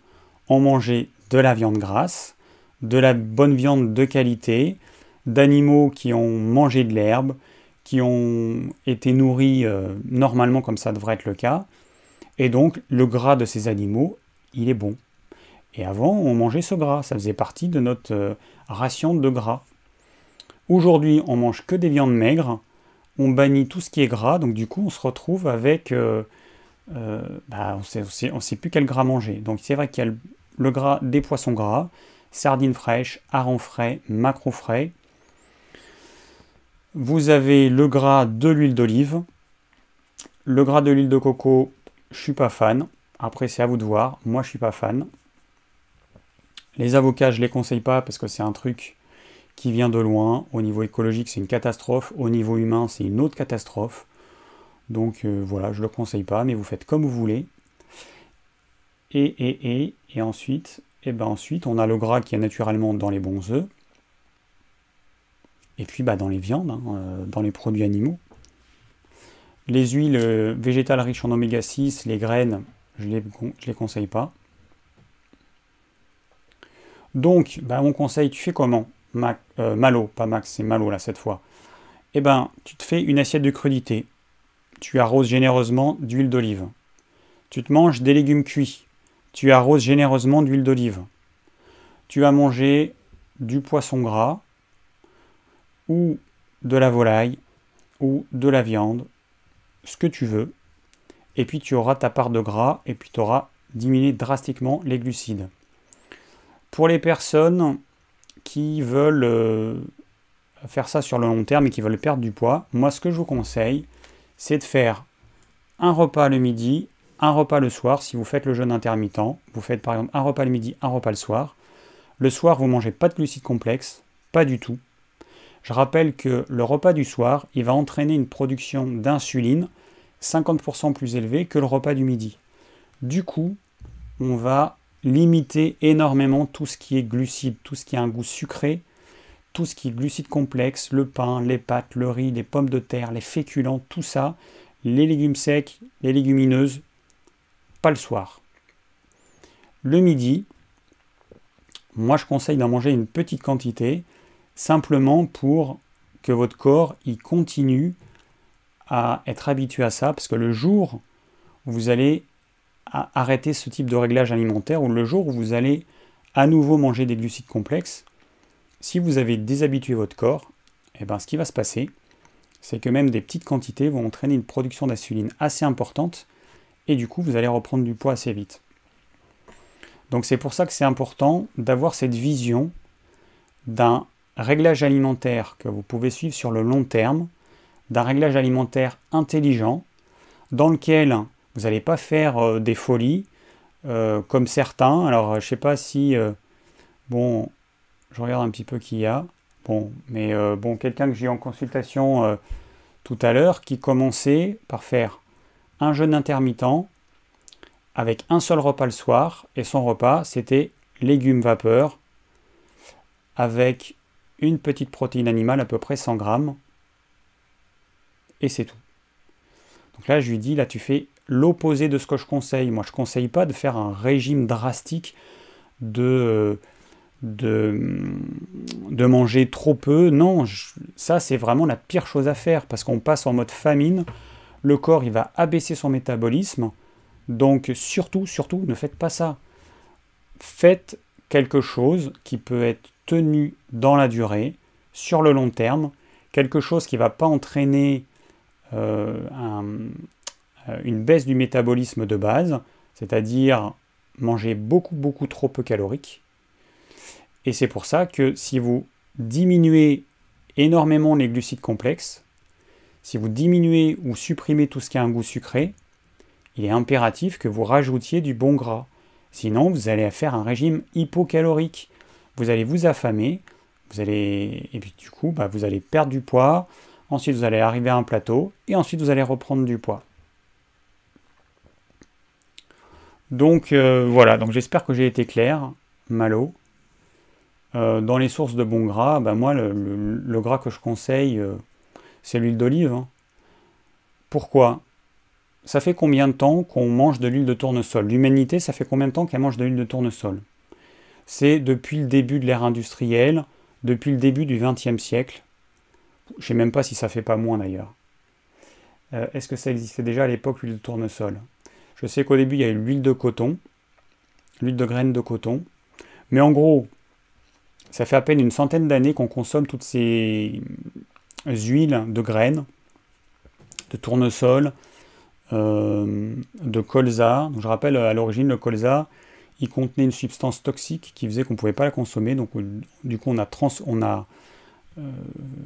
On mangeait de la viande grasse, de la bonne viande de qualité, d'animaux qui ont mangé de l'herbe, qui ont été nourris euh, normalement comme ça devrait être le cas. Et donc le gras de ces animaux, il est bon. Et avant, on mangeait ce gras, ça faisait partie de notre euh, ration de gras. Aujourd'hui, on mange que des viandes maigres, on bannit tout ce qui est gras, donc du coup, on se retrouve avec... Euh, bah, on sait, ne sait, plus quel gras manger. Donc c'est vrai qu'il y a le gras des poissons gras, sardines fraîches, harengs frais, macro frais. Vous avez le gras de l'huile d'olive. Le gras de l'huile de coco, je ne suis pas fan. Après, c'est à vous de voir. Moi, je ne suis pas fan. Les avocats, je ne les conseille pas parce que c'est un truc qui vient de loin. Au niveau écologique, c'est une catastrophe. Au niveau humain, c'est une autre catastrophe. Donc euh, voilà, je ne le conseille pas, mais vous faites comme vous voulez. Et, et, et, et ensuite, et ben ensuite, on a le gras qui est naturellement dans les bons œufs, et puis bah, dans les viandes, hein, euh, dans les produits animaux. Les huiles euh, végétales riches en oméga 6, les graines, je ne les, conseille pas. Donc, bah, mon conseil, tu fais comment euh, Malo, pas Max, c'est Malo là cette fois. Eh ben, tu te fais une assiette de crudité. Tu arroses généreusement d'huile d'olive. Tu te manges des légumes cuits. Tu arroses généreusement d'huile d'olive. Tu as mangé du poisson gras ou de la volaille ou de la viande, ce que tu veux. Et puis tu auras ta part de gras et puis tu auras diminué drastiquement les glucides. Pour les personnes qui veulent euh, faire ça sur le long terme et qui veulent perdre du poids, moi ce que je vous conseille, c'est de faire un repas le midi un repas le soir. Si vous faites le jeûne intermittent, vous faites par exemple un repas le midi, un repas le soir. Le soir, vous mangez pas de glucides complexes, pas du tout. Je rappelle que le repas du soir, il va entraîner une production d'insuline 50% plus élevée que le repas du midi. Du coup, on va limiter énormément tout ce qui est glucide, tout ce qui a un goût sucré, tout ce qui est glucides complexes, le pain, les pâtes, le riz, les pommes de terre, les féculents, tout ça, les légumes secs, les légumineuses, le soir. Le midi, moi je conseille d'en manger une petite quantité, simplement pour que votre corps y continue à être habitué à ça, parce que le jour où vous allez arrêter ce type de réglage alimentaire, ou le jour où vous allez à nouveau manger des glucides complexes, si vous avez déshabitué votre corps, et eh ben, ce qui va se passer, c'est que même des petites quantités vont entraîner une production d'insuline assez importante et du coup vous allez reprendre du poids assez vite. Donc c'est pour ça que c'est important d'avoir cette vision d'un réglage alimentaire que vous pouvez suivre sur le long terme, d'un réglage alimentaire intelligent, dans lequel vous n'allez pas faire euh, des folies euh, comme certains. Alors je sais pas si... Euh, bon, je regarde un petit peu qui y a. Bon, mais bon, quelqu'un que j'ai en consultation tout à l'heure qui commençait par faire un jeûne intermittent avec un seul repas le soir, et son repas, c'était légumes vapeur, avec une petite protéine animale, à peu près 100 grammes, et c'est tout. Donc là, je lui dis, là, tu fais l'opposé de ce que je conseille. Moi, je ne conseille pas de faire un régime drastique de, de, manger trop peu. Non, ça, c'est vraiment la pire chose à faire, parce qu'on passe en mode famine le corps il va abaisser son métabolisme. Donc surtout, surtout, ne faites pas ça. Faites quelque chose qui peut être tenu dans la durée, sur le long terme, quelque chose qui ne va pas entraîner euh, euh, une baisse du métabolisme de base, c'est-à-dire manger beaucoup, beaucoup trop peu calorique. Et c'est pour ça que si vous diminuez énormément les glucides complexes, si vous diminuez ou supprimez tout ce qui a un goût sucré, il est impératif que vous rajoutiez du bon gras. Sinon, vous allez faire un régime hypocalorique. Vous allez vous affamer, vous allez et puis du coup, bah, vous allez perdre du poids. Ensuite, vous allez arriver à un plateau et ensuite vous allez reprendre du poids. Donc euh, voilà. Donc j'espère que j'ai été clair, Malo. Euh, dans les sources de bon gras, bah, moi le, gras que je conseille. Euh, c'est l'huile d'olive. Hein. Pourquoi Ça fait combien de temps qu'on mange de l'huile de tournesol L'humanité, ça fait combien de temps qu'elle mange de l'huile de tournesol C'est depuis le début de l'ère industrielle, depuis le début du XXe siècle. Je sais même pas si ça fait pas moins d'ailleurs. Euh, est-ce que ça existait déjà à l'époque l'huile de tournesol Je sais qu'au début il y a eu l'huile de coton, l'huile de graines de coton, mais en gros, ça fait à peine une centaine d'années qu'on consomme toutes ces, huiles de graines, de tournesol, euh, de colza. je rappelle, à l'origine, le colza, il contenait une substance toxique qui faisait qu'on ne pouvait pas la consommer. Donc, du coup, on a, on a euh,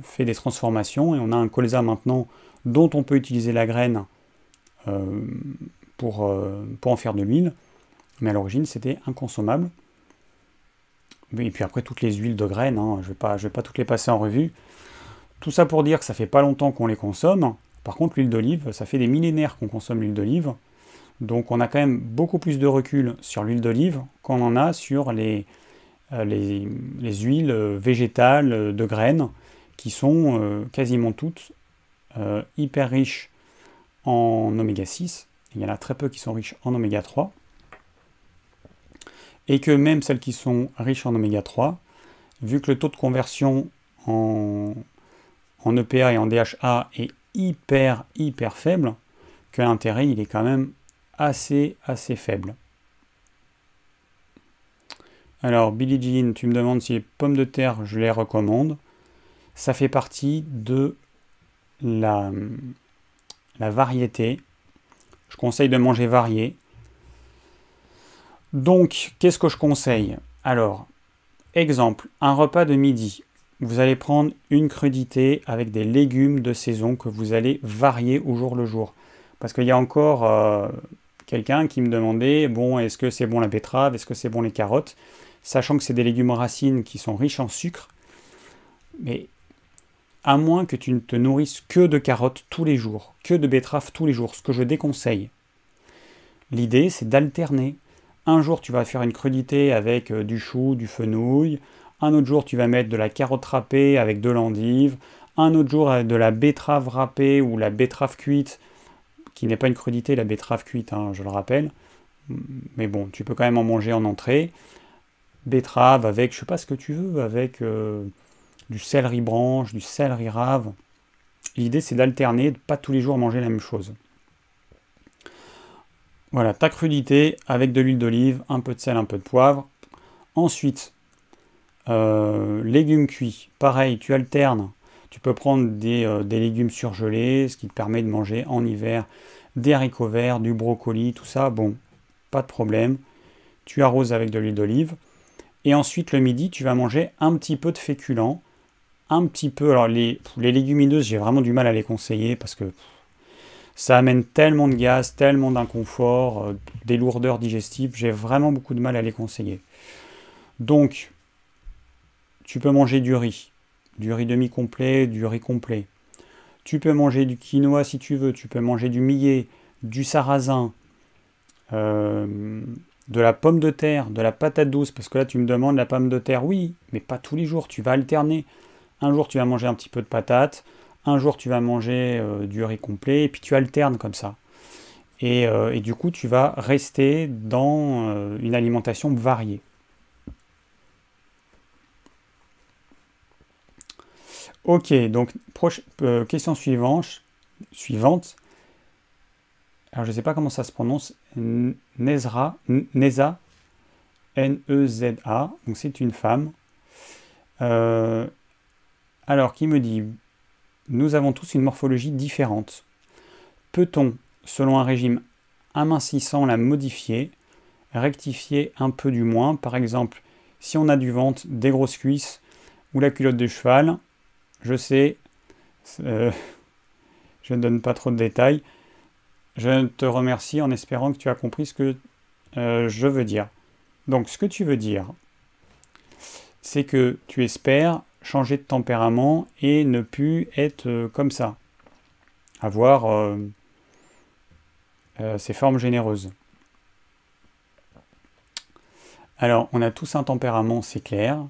fait des transformations et on a un colza maintenant dont on peut utiliser la graine euh, pour, pour en faire de l'huile. Mais à l'origine, c'était inconsommable. Et puis après, toutes les huiles de graines, hein, je ne je vais, pas toutes les passer en revue. Tout ça pour dire que ça fait pas longtemps qu'on les consomme. Par contre, l'huile d'olive, ça fait des millénaires qu'on consomme l'huile d'olive. Donc on a quand même beaucoup plus de recul sur l'huile d'olive qu'on en a sur les, euh, les, les, huiles euh, végétales euh, de graines qui sont quasiment toutes hyper riches en oméga 6. Il y en a très peu qui sont riches en oméga 3. Et que même celles qui sont riches en oméga 3, vu que le taux de conversion en en EPA et en DHA est hyper, hyper faible, que l'intérêt, il est quand même assez, assez faible. Alors, Billy Jean, tu me demandes si les pommes de terre, je les recommande. Ça fait partie de la, la variété. Je conseille de manger varié. Donc, qu'est-ce que je conseille Alors, exemple, un repas de midi vous allez prendre une crudité avec des légumes de saison que vous allez varier au jour le jour. Parce qu'il y a encore euh, quelqu'un qui me demandait, bon, est-ce que c'est bon la betterave, est-ce que c'est bon les carottes, sachant que c'est des légumes racines qui sont riches en sucre. Mais à moins que tu ne te nourrisses que de carottes tous les jours, que de betteraves tous les jours, ce que je déconseille. L'idée, c'est d'alterner. Un jour, tu vas faire une crudité avec euh, du chou, du fenouil, un autre jour, tu vas mettre de la carotte râpée avec de l'endive. Un autre jour, euh, de la betterave râpée ou la betterave cuite, qui n'est pas une crudité, la betterave cuite, hein, je le rappelle. Mais bon, tu peux quand même en manger en entrée. Betterave avec, je sais pas ce que tu veux, avec euh, du céleri branche, du céleri rave. L'idée, c'est d'alterner, de pas tous les jours manger la même chose. Voilà, ta crudité avec de l'huile d'olive, un peu de sel, un peu de poivre. Ensuite, euh, légumes cuits, pareil, tu alternes. Tu peux prendre euh, des, légumes surgelés, ce qui te permet de manger en hiver des haricots verts, du brocoli, tout ça. Bon, pas de problème. Tu arroses avec de l'huile d'olive. Et ensuite, le midi, tu vas manger un petit peu de féculents. Un petit peu. Alors, les, légumineuses, j'ai vraiment du mal à les conseiller parce que ça amène tellement de gaz, tellement d'inconfort, euh, des lourdeurs digestives. J'ai vraiment beaucoup de mal à les conseiller. Donc, tu peux manger du riz, du riz demi-complet, du riz complet. Tu peux manger du quinoa si tu veux, tu peux manger du millet, du sarrasin, euh, de la pomme de terre, de la patate douce, parce que là tu me demandes la pomme de terre, oui, mais pas tous les jours, tu vas alterner. Un jour tu vas manger un petit peu de patate, un jour tu vas manger euh, du riz complet, et puis tu alternes comme ça. et euh, du coup tu vas rester dans une alimentation variée. Ok, donc euh, question suivante. Alors je ne sais pas comment ça se prononce. Nezra, Neza, N-E-Z-A. Donc c'est une femme. Euh, alors qui me dit, nous avons tous une morphologie différente. Peut-on, selon un régime amincissant, la modifier, rectifier un peu du moins Par exemple, si on a du ventre, des grosses cuisses ou la culotte de cheval, je sais, euh, je ne donne pas trop de détails. Je te remercie en espérant que tu as compris ce que euh, je veux dire. Donc ce que tu veux dire, c'est que tu espères changer de tempérament et ne plus être euh, comme ça. Avoir ces formes généreuses. Alors, on a tous un tempérament, c'est clair.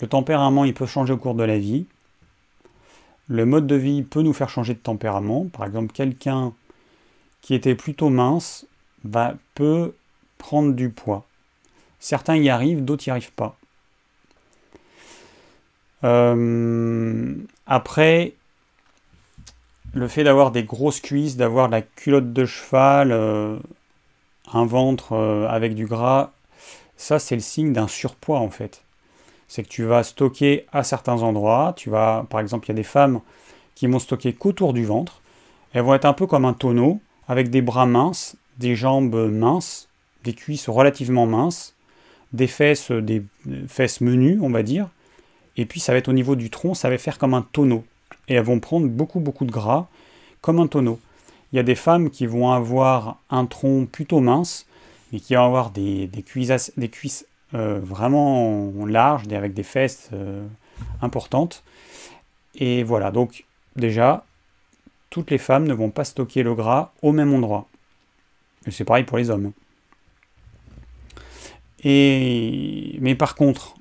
Le tempérament, il peut changer au cours de la vie. Le mode de vie peut nous faire changer de tempérament. Par exemple, quelqu'un qui était plutôt mince va, peut prendre du poids. Certains y arrivent, d'autres n'y arrivent pas. Euh, après, le fait d'avoir des grosses cuisses, d'avoir la culotte de cheval, euh, un ventre euh, avec du gras, ça c'est le signe d'un surpoids en fait c'est que tu vas stocker à certains endroits. Tu vas, par exemple, il y a des femmes qui vont stocker qu'autour du ventre. Elles vont être un peu comme un tonneau, avec des bras minces, des jambes minces, des cuisses relativement minces, des fesses, des fesses menues, on va dire. Et puis ça va être au niveau du tronc, ça va faire comme un tonneau. Et elles vont prendre beaucoup beaucoup de gras, comme un tonneau. Il y a des femmes qui vont avoir un tronc plutôt mince, mais qui vont avoir des, des, cuisses, des cuisses euh, vraiment large, avec des fesses euh, importantes. Et voilà, donc déjà, toutes les femmes ne vont pas stocker le gras au même endroit. Et c'est pareil pour les hommes. Et... Mais par contre,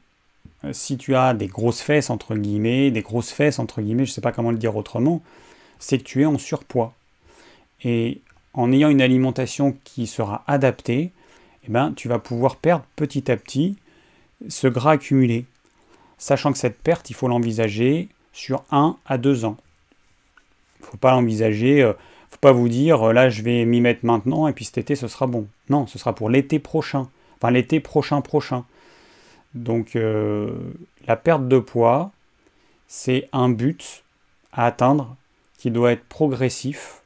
euh, si tu as des grosses fesses, entre guillemets, des grosses fesses, entre guillemets, je ne sais pas comment le dire autrement, c'est que tu es en surpoids. Et en ayant une alimentation qui sera adaptée, eh ben, tu vas pouvoir perdre petit à petit ce gras accumulé. Sachant que cette perte, il faut l'envisager sur 1 à 2 ans. Il ne faut pas l'envisager, ne euh, faut pas vous dire euh, là je vais m'y mettre maintenant et puis cet été ce sera bon. Non, ce sera pour l'été prochain. Enfin l'été prochain prochain. Donc euh, la perte de poids, c'est un but à atteindre qui doit être progressif.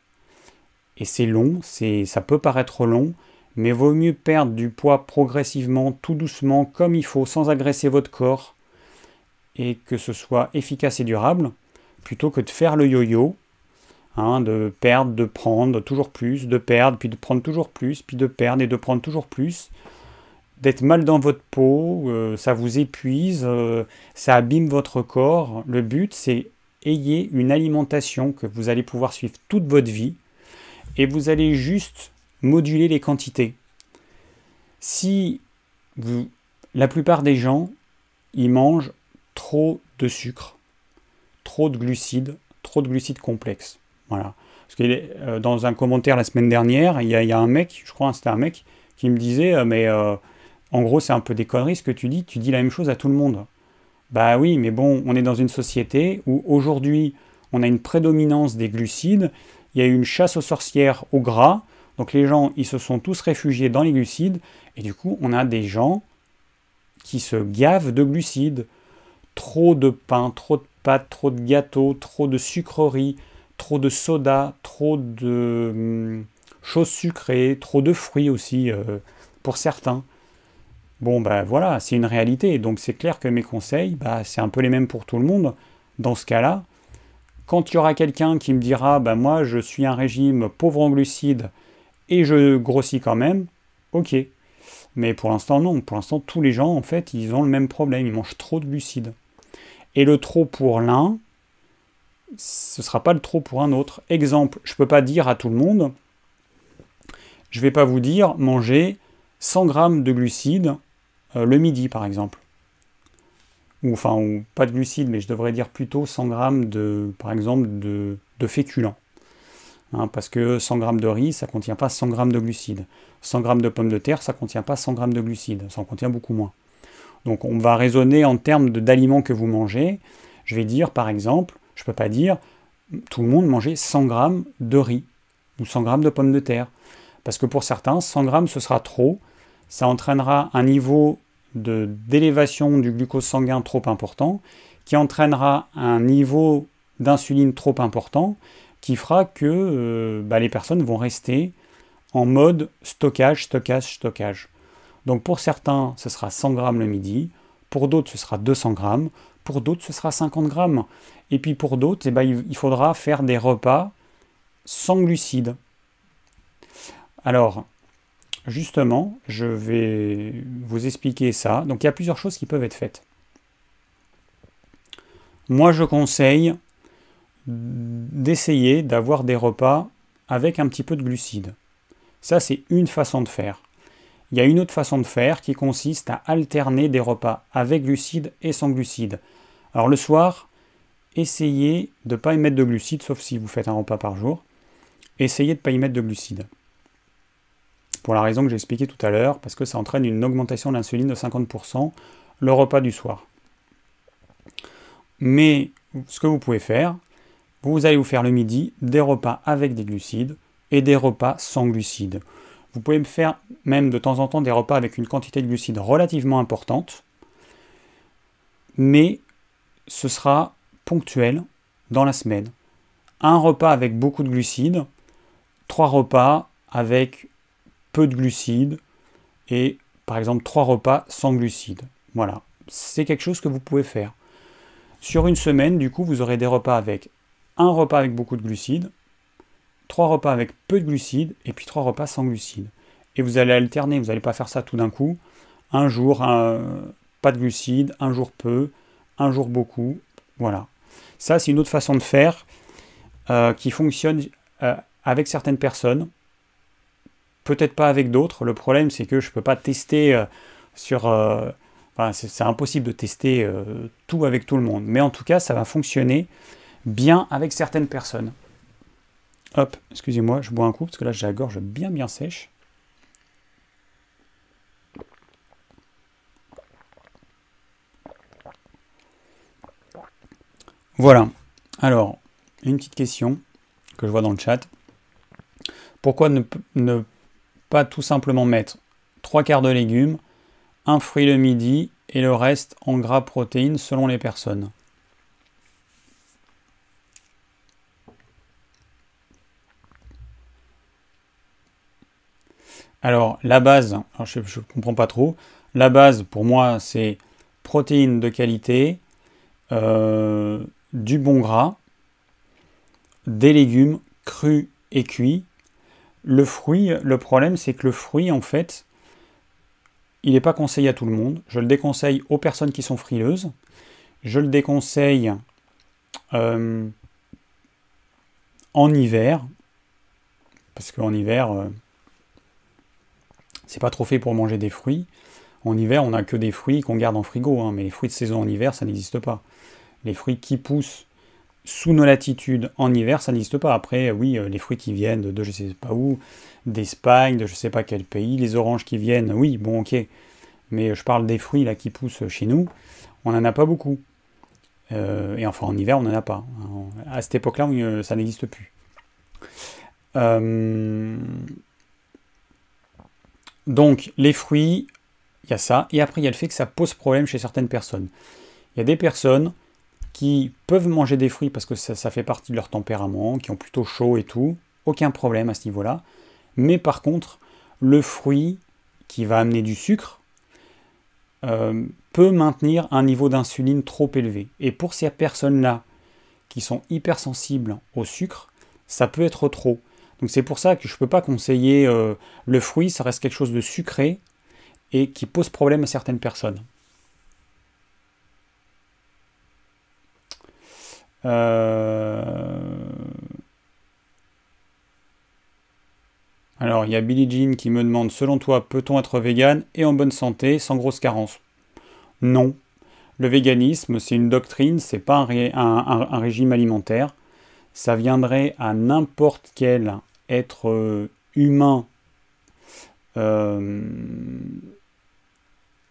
Et c'est long, ça peut paraître long, mais vaut mieux perdre du poids progressivement, tout doucement, comme il faut, sans agresser votre corps, et que ce soit efficace et durable, plutôt que de faire le yo-yo, hein, de perdre, de prendre toujours plus, de perdre, puis de prendre toujours plus, puis de perdre et de prendre toujours plus, d'être mal dans votre peau, euh, ça vous épuise, euh, ça abîme votre corps. Le but, c'est ayez une alimentation que vous allez pouvoir suivre toute votre vie, et vous allez juste moduler les quantités. Si vous, la plupart des gens, ils mangent trop de sucre, trop de glucides, trop de glucides complexes. Voilà. Parce qu'il euh, dans un commentaire la semaine dernière, il y, a un mec, je crois c'était un mec, qui me disait euh, Mais euh, en gros, c'est un peu des conneries ce que tu dis, tu dis la même chose à tout le monde. Bah oui, mais bon, on est dans une société où aujourd'hui, on a une prédominance des glucides, il y a eu une chasse aux sorcières au gras, donc les gens, ils se sont tous réfugiés dans les glucides, et du coup, on a des gens qui se gavent de glucides. Trop de pain, trop de pâtes, trop de gâteaux, trop de sucreries, trop de soda, trop de hum, choses sucrées, trop de fruits aussi euh, pour certains. Bon, ben voilà, c'est une réalité. Donc c'est clair que mes conseils, bah, c'est un peu les mêmes pour tout le monde. Dans ce cas-là, quand il y aura quelqu'un qui me dira, ben moi je suis un régime pauvre en glucides, et je grossis quand même, ok. Mais pour l'instant, non. Pour l'instant, tous les gens, en fait, ils ont le même problème. Ils mangent trop de glucides. Et le trop pour l'un, ce ne sera pas le trop pour un autre. Exemple, je ne peux pas dire à tout le monde, je ne vais pas vous dire manger 100 grammes de glucides euh, le midi, par exemple. Ou enfin, ou, pas de glucides, mais je devrais dire plutôt 100 grammes, de, par exemple, de, de féculents. Hein, parce que 100 g de riz, ça ne contient pas 100 g de glucides. 100 g de pommes de terre, ça ne contient pas 100 g de glucides, ça en contient beaucoup moins. Donc on va raisonner en termes d'aliments que vous mangez. Je vais dire par exemple, je ne peux pas dire tout le monde mangeait 100 g de riz ou 100 g de pommes de terre. Parce que pour certains, 100 g ce sera trop, ça entraînera un niveau d'élévation du glucose sanguin trop important, qui entraînera un niveau d'insuline trop important, qui fera que euh, bah, les personnes vont rester en mode stockage, stockage, stockage. Donc pour certains, ce sera 100 grammes le midi, pour d'autres, ce sera 200 grammes, pour d'autres, ce sera 50 grammes. Et puis pour d'autres, eh ben, il faudra faire des repas sans glucides. Alors, justement, je vais vous expliquer ça. Donc il y a plusieurs choses qui peuvent être faites. Moi, je conseille d'essayer d'avoir des repas avec un petit peu de glucides. Ça, c'est une façon de faire. Il y a une autre façon de faire qui consiste à alterner des repas avec glucides et sans glucides. Alors le soir, essayez de ne pas y mettre de glucides, sauf si vous faites un repas par jour. Essayez de ne pas y mettre de glucides. Pour la raison que j'ai expliquée tout à l'heure, parce que ça entraîne une augmentation de l'insuline de 50% le repas du soir. Mais ce que vous pouvez faire, vous allez vous faire le midi des repas avec des glucides et des repas sans glucides. Vous pouvez faire même de temps en temps des repas avec une quantité de glucides relativement importante, mais ce sera ponctuel dans la semaine. Un repas avec beaucoup de glucides, trois repas avec peu de glucides et par exemple trois repas sans glucides. Voilà, c'est quelque chose que vous pouvez faire. Sur une semaine, du coup, vous aurez des repas avec un repas avec beaucoup de glucides, trois repas avec peu de glucides, et puis trois repas sans glucides. Et vous allez alterner, vous n'allez pas faire ça tout d'un coup. Un jour, pas de glucides, un jour peu, un jour beaucoup. Voilà. Ça, c'est une autre façon de faire euh, qui fonctionne euh, avec certaines personnes, peut-être pas avec d'autres. Le problème, c'est que je ne peux pas tester euh, sur... Enfin, c'est impossible de tester tout avec tout le monde. Mais en tout cas, ça va fonctionner bien avec certaines personnes. Hop, excusez-moi, je bois un coup parce que là j'ai la gorge bien bien sèche. Voilà. Alors, une petite question que je vois dans le chat. Pourquoi ne, pas tout simplement mettre trois quarts de légumes, un fruit le midi et le reste en gras protéines selon les personnes Alors, la base, je ne comprends pas trop. La base, pour moi, c'est protéines de qualité, euh, du bon gras, des légumes crus et cuits. Le fruit, le problème, c'est que le fruit, en fait, il n'est pas conseillé à tout le monde. Je le déconseille aux personnes qui sont frileuses. Je le déconseille euh, en hiver, parce qu'en hiver, euh, c'est pas trop fait pour manger des fruits. En hiver, on n'a que des fruits qu'on garde en frigo, hein, mais les fruits de saison en hiver, ça n'existe pas. Les fruits qui poussent sous nos latitudes en hiver, ça n'existe pas. Après, oui, euh, les fruits qui viennent de, je sais pas où, d'Espagne, de je sais pas quel pays, les oranges qui viennent, oui, bon, ok. Mais euh, je parle des fruits là qui poussent chez nous, on n'en a pas beaucoup. Euh, et enfin, en hiver, on n'en a pas. À cette époque-là, ça n'existe plus. Donc les fruits, il y a ça. Et après, il y a le fait que ça pose problème chez certaines personnes. Il y a des personnes qui peuvent manger des fruits parce que ça, fait partie de leur tempérament, qui ont plutôt chaud et tout. Aucun problème à ce niveau-là. Mais par contre, le fruit qui va amener du sucre euh, peut maintenir un niveau d'insuline trop élevé. Et pour ces personnes-là qui sont hypersensibles au sucre, ça peut être trop. Donc c'est pour ça que je ne peux pas conseiller euh, le fruit, ça reste quelque chose de sucré et qui pose problème à certaines personnes. Euh, alors, il y a Billy Jean qui me demande Selon toi, peut-on être vegan et en bonne santé sans grosse carence Non. Le véganisme, c'est une doctrine, c'est pas un, un, régime alimentaire. Ça viendrait à n'importe quel être euh, humain, je euh,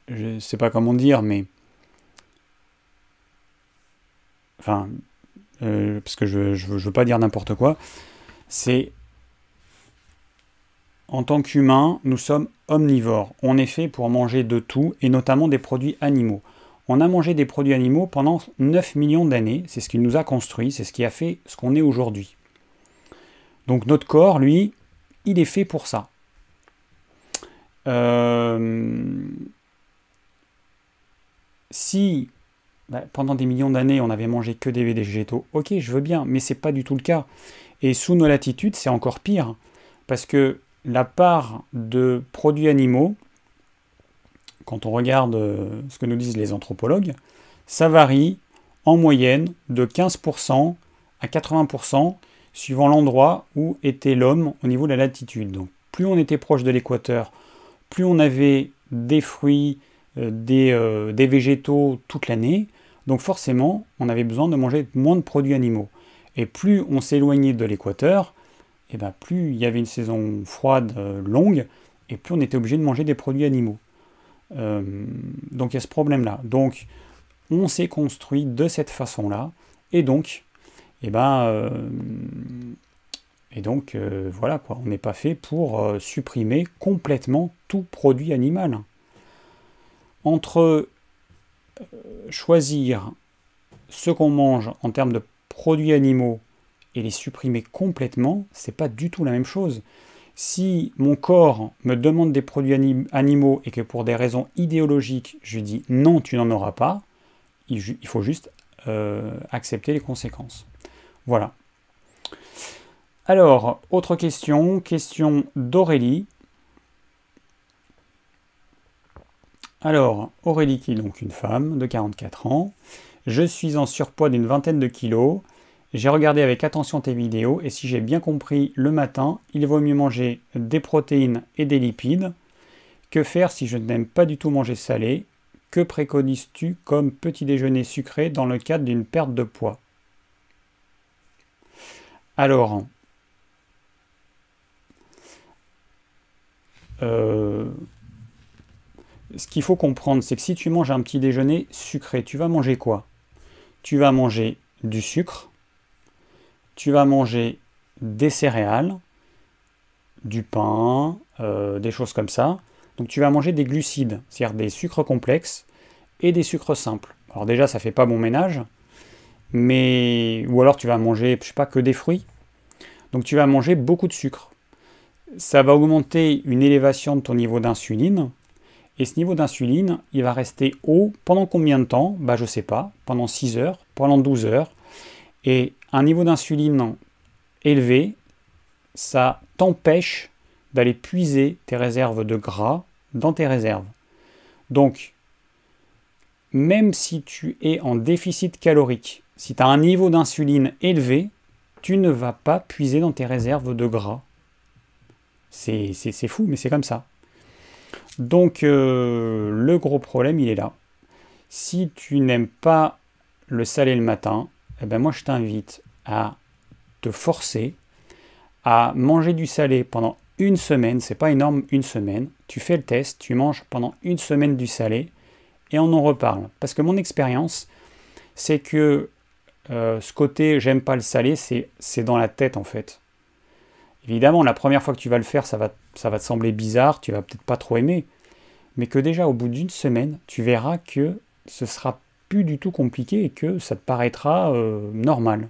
je sais pas comment dire, mais enfin, euh, parce que je, ne veux pas dire n'importe quoi, c'est en tant qu'humain, nous sommes omnivores. On est fait pour manger de tout et notamment des produits animaux. On a mangé des produits animaux pendant 9 millions d'années, c'est ce qui nous a construit, c'est ce qui a fait ce qu'on est aujourd'hui. Donc notre corps, lui, il est fait pour ça. Euh, si bah, pendant des millions d'années on avait mangé que des végétaux, ok, je veux bien, mais c'est pas du tout le cas. Et sous nos latitudes, c'est encore pire, parce que la part de produits animaux, quand on regarde euh, ce que nous disent les anthropologues, ça varie en moyenne de 15% à 80% suivant l'endroit où était l'homme au niveau de la latitude. Donc plus on était proche de l'équateur, plus on avait des fruits, euh, euh, des, végétaux toute l'année. Donc forcément, on avait besoin de manger moins de produits animaux. Et plus on s'éloignait de l'équateur, et eh ben plus il y avait une saison froide euh, longue, et plus on était obligé de manger des produits animaux. donc il y a ce problème-là. Donc on s'est construit de cette façon-là, et donc et eh ben euh, et donc euh, voilà quoi, on n'est pas fait pour euh, supprimer complètement tout produit animal. Entre choisir ce qu'on mange en termes de produits animaux et les supprimer complètement, c'est pas du tout la même chose. Si mon corps me demande des produits animaux et que pour des raisons idéologiques, je lui dis non, tu n'en auras pas, il, il faut juste accepter les conséquences. Voilà. Alors, autre question, question d'Aurélie. Alors, Aurélie qui est donc une femme de 44 ans. Je suis en surpoids d'une vingtaine de kilos. J'ai regardé avec attention tes vidéos et si j'ai bien compris le matin, il vaut mieux manger des protéines et des lipides. Que faire si je n'aime pas du tout manger salé Que préconises-tu comme petit déjeuner sucré dans le cadre d'une perte de poids alors, euh, ce qu'il faut comprendre, c'est que si tu manges un petit déjeuner sucré, tu vas manger quoi Tu vas manger du sucre, tu vas manger des céréales, du pain, euh, des choses comme ça. Donc tu vas manger des glucides, c'est-à-dire des sucres complexes et des sucres simples. Alors déjà, ça fait pas bon ménage, mais ou alors tu vas manger, je sais pas, que des fruits. Donc tu vas manger beaucoup de sucre. Ça va augmenter une élévation de ton niveau d'insuline. Et ce niveau d'insuline, il va rester haut pendant combien de temps Bah je sais pas, pendant 6 heures, pendant 12 heures. Et un niveau d'insuline élevé, ça t'empêche d'aller puiser tes réserves de gras dans tes réserves. Donc, même si tu es en déficit calorique, si tu as un niveau d'insuline élevé, tu ne vas pas puiser dans tes réserves de gras. C'est fou, mais c'est comme ça. Donc euh, le gros problème, il est là. Si tu n'aimes pas le salé le matin, eh ben moi je t'invite à te forcer à manger du salé pendant une semaine, c'est pas énorme, une semaine. Tu fais le test, tu manges pendant une semaine du salé et on en reparle. Parce que mon expérience, c'est que euh, ce côté j'aime pas le salé, c'est dans la tête en fait. Évidemment, la première fois que tu vas le faire, ça va, ça va te sembler bizarre, tu vas peut-être pas trop aimer, mais que déjà au bout d'une semaine, tu verras que ce sera plus du tout compliqué et que ça te paraîtra euh, normal.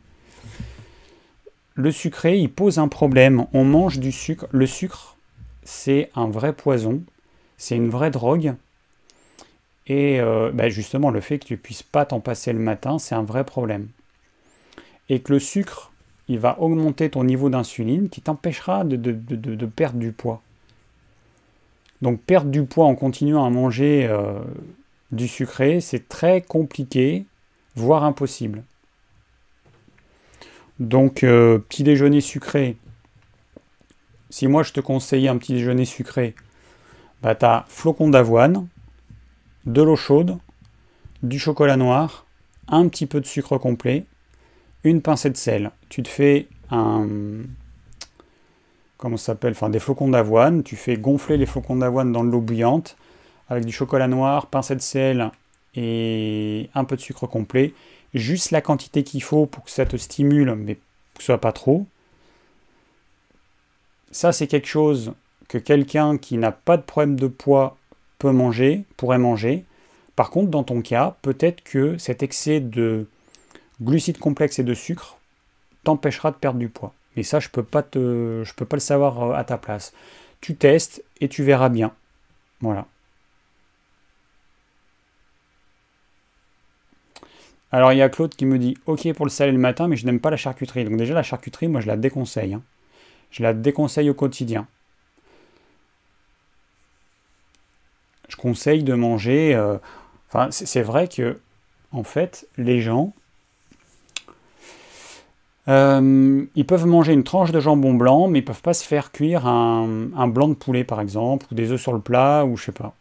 Le sucré, il pose un problème. On mange du sucre. Le sucre, c'est un vrai poison, c'est une vraie drogue. Et euh, bah, justement, le fait que tu puisses pas t'en passer le matin, c'est un vrai problème et que le sucre, il va augmenter ton niveau d'insuline qui t'empêchera de, perdre du poids. Donc perdre du poids en continuant à manger euh, du sucré, c'est très compliqué, voire impossible. Donc euh, petit déjeuner sucré. Si moi je te conseille un petit déjeuner sucré, bah as flocons d'avoine, de l'eau chaude, du chocolat noir, un petit peu de sucre complet, une pincée de sel. Tu te fais un. Comment ça s'appelle Enfin, des flocons d'avoine. Tu fais gonfler les flocons d'avoine dans de l'eau bouillante avec du chocolat noir, pincée de sel et un peu de sucre complet. Juste la quantité qu'il faut pour que ça te stimule, mais que ce soit pas trop. Ça, c'est quelque chose que quelqu'un qui n'a pas de problème de poids peut manger, pourrait manger. Par contre, dans ton cas, peut-être que cet excès de glucides complexes et de sucre t'empêchera de perdre du poids. Mais ça, je ne peux, pas te, peux pas le savoir euh, à ta place. Tu testes et tu verras bien. Voilà. Alors il y a Claude qui me dit ok pour le salé le matin mais je n'aime pas la charcuterie. Donc déjà la charcuterie moi je la déconseille. Hein. Je la déconseille au quotidien. Je conseille de manger. Euh, enfin c'est vrai que en fait les gens euh, ils peuvent manger une tranche de jambon blanc, mais ils peuvent pas se faire cuire un, blanc de poulet, par exemple, ou des œufs sur le plat, ou je sais pas.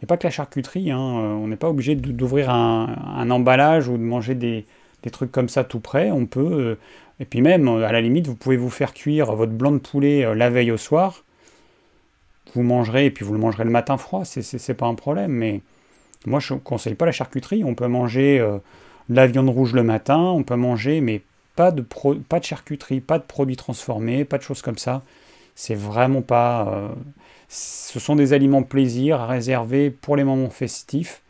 Il n'y a pas que la charcuterie, hein. euh, on n'est pas obligé d'ouvrir un, emballage ou de manger des, trucs comme ça tout près. On peut, euh, et puis même, à la limite, vous pouvez vous faire cuire votre blanc de poulet la veille au soir. Vous mangerez et puis vous le mangerez le matin froid, c'est pas un problème. Mais moi, je ne conseille pas la charcuterie. On peut manger de la viande rouge le matin, on peut manger, mais pas de, pas de charcuterie, pas de produits transformés, pas de choses comme ça. C'est vraiment pas. Euh, ce sont des aliments plaisir à réserver pour les moments festifs.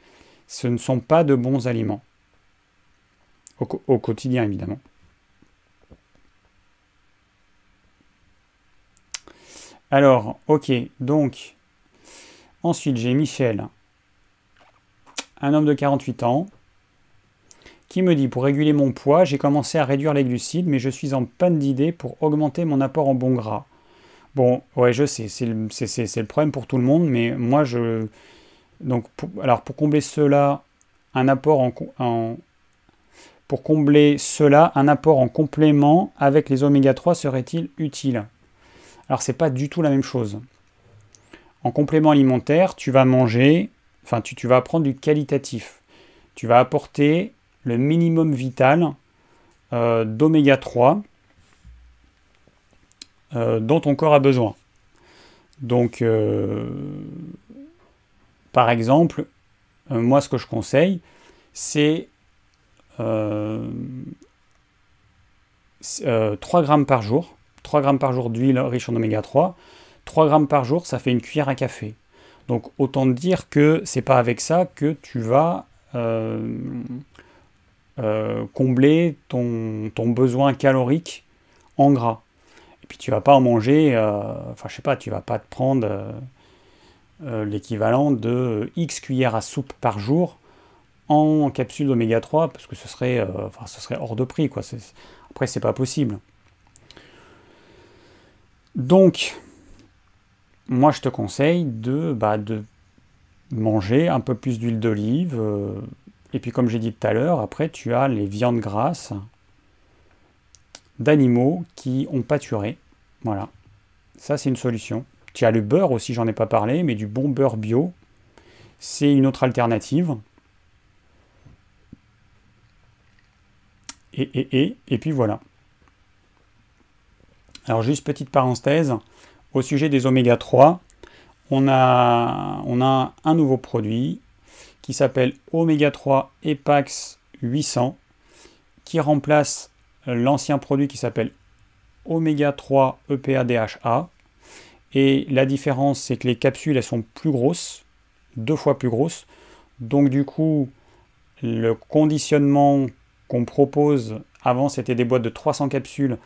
Ce ne sont pas de bons aliments. au, au quotidien, évidemment. Alors, ok, donc, ensuite j'ai Michel, un homme de 48 ans, qui me dit pour réguler mon poids, j'ai commencé à réduire les glucides, mais je suis en panne d'idées pour augmenter mon apport en bon gras. Bon, ouais, je sais, c'est le, problème pour tout le monde, mais moi, je. Donc, alors, pour combler cela, un apport en, Pour combler cela, un apport en complément avec les oméga 3 serait-il utile Alors, ce n'est pas du tout la même chose. En complément alimentaire, tu vas manger, enfin, tu, tu vas prendre du qualitatif. Tu vas apporter le minimum vital euh, d'oméga 3 euh, dont ton corps a besoin. Donc, euh, par exemple, moi ce que je conseille, c'est 3 grammes par jour, 3 grammes par jour d'huile riche en oméga 3, 3 grammes par jour, ça fait une cuillère à café. Donc autant dire que c'est pas avec ça que tu vas euh, combler ton, ton, besoin calorique en gras. Et puis tu vas pas en manger, euh, enfin je sais pas, tu vas pas te prendre euh, l'équivalent de X cuillères à soupe par jour en capsule d'oméga 3 parce que ce serait, enfin, ce serait hors de prix quoi. Après c'est pas possible. Donc, moi je te conseille de, bah, de manger un peu plus d'huile d'olive, et puis comme j'ai dit tout à l'heure, après tu as les viandes grasses d'animaux qui ont pâturé. Voilà. Ça c'est une solution. Tu as le beurre aussi, j'en ai pas parlé, mais du bon beurre bio. C'est une autre alternative. Et, et, et, puis voilà. Alors juste petite parenthèse, au sujet des oméga 3, on a, on a un nouveau produit qui s'appelle Omega 3 EPAX 800, qui remplace euh, l'ancien produit qui s'appelle Omega 3 epa Et la différence, c'est que les capsules, elles sont plus grosses, deux fois plus grosses. Donc du coup, le conditionnement qu'on propose, avant c'était des boîtes de 300 capsules,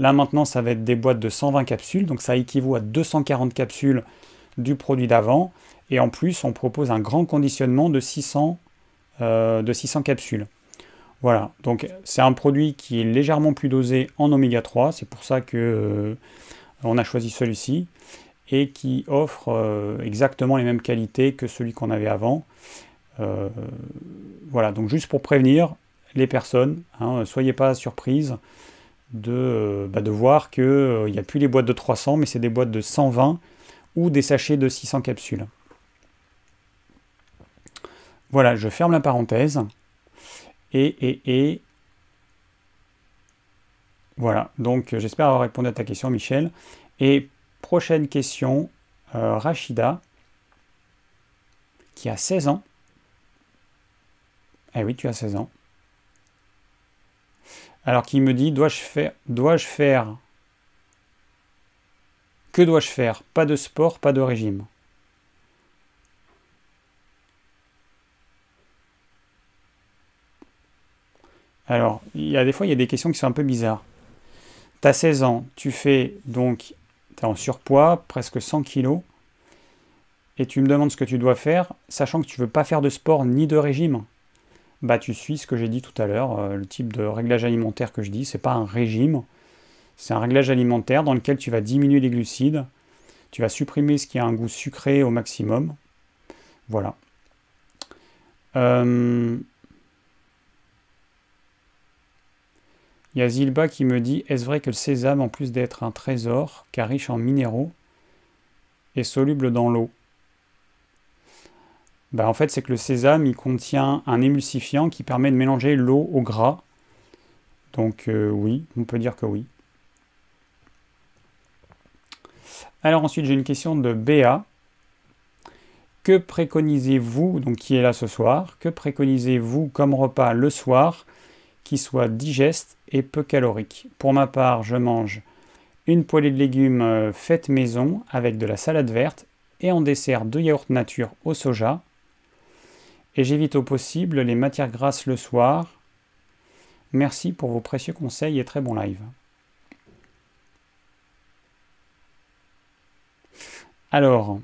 là maintenant ça va être des boîtes de 120 capsules, donc ça équivaut à 240 capsules du produit d'avant. Et en plus, on propose un grand conditionnement de 600, euh, de 600 capsules. Voilà, donc c'est un produit qui est légèrement plus dosé en oméga 3, c'est pour ça que euh, on a choisi celui-ci, et qui offre euh, exactement les mêmes qualités que celui qu'on avait avant. voilà, donc juste pour prévenir les personnes, hein, soyez pas surprise de, bah, de voir qu'il n'y a plus les boîtes de 300, mais c'est des boîtes de 120 ou des sachets de 600 capsules. Voilà, je ferme la parenthèse. Et, et, et... Voilà, donc euh, j'espère avoir répondu à ta question, Michel. Et prochaine question, euh, Rachida, qui a 16 ans. Eh oui, tu as 16 ans. Alors qui me dit, dois-je faire... Dois-je faire... Que dois-je faire Pas de sport, pas de régime. Alors, il y a des fois, il y a des questions qui sont un peu bizarres. Tu as 16 ans, tu fais donc, tu es en surpoids, presque 100 kilos, et tu me demandes ce que tu dois faire, sachant que tu ne veux pas faire de sport ni de régime. Bah, tu suis ce que j'ai dit tout à l'heure, euh, le type de réglage alimentaire que je dis, c'est pas un régime, c'est un réglage alimentaire dans lequel tu vas diminuer les glucides, tu vas supprimer ce qui a un goût sucré au maximum. Voilà. Euh, Il y a Zilba qui me dit Est-ce vrai que le sésame, en plus d'être un trésor, car riche en minéraux, est soluble dans l'eau ben, En fait, c'est que le sésame, il contient un émulsifiant qui permet de mélanger l'eau au gras. Donc, euh, oui, on peut dire que oui. Alors, ensuite, j'ai une question de Béa. Que préconisez-vous, donc qui est là ce soir, que préconisez-vous comme repas le soir qui soit digeste et peu calorique. Pour ma part, je mange une poêlée de légumes euh, faite maison avec de la salade verte et en dessert deux yaourts nature au soja. Et j'évite au possible les matières grasses le soir. Merci pour vos précieux conseils et très bon live. Alors,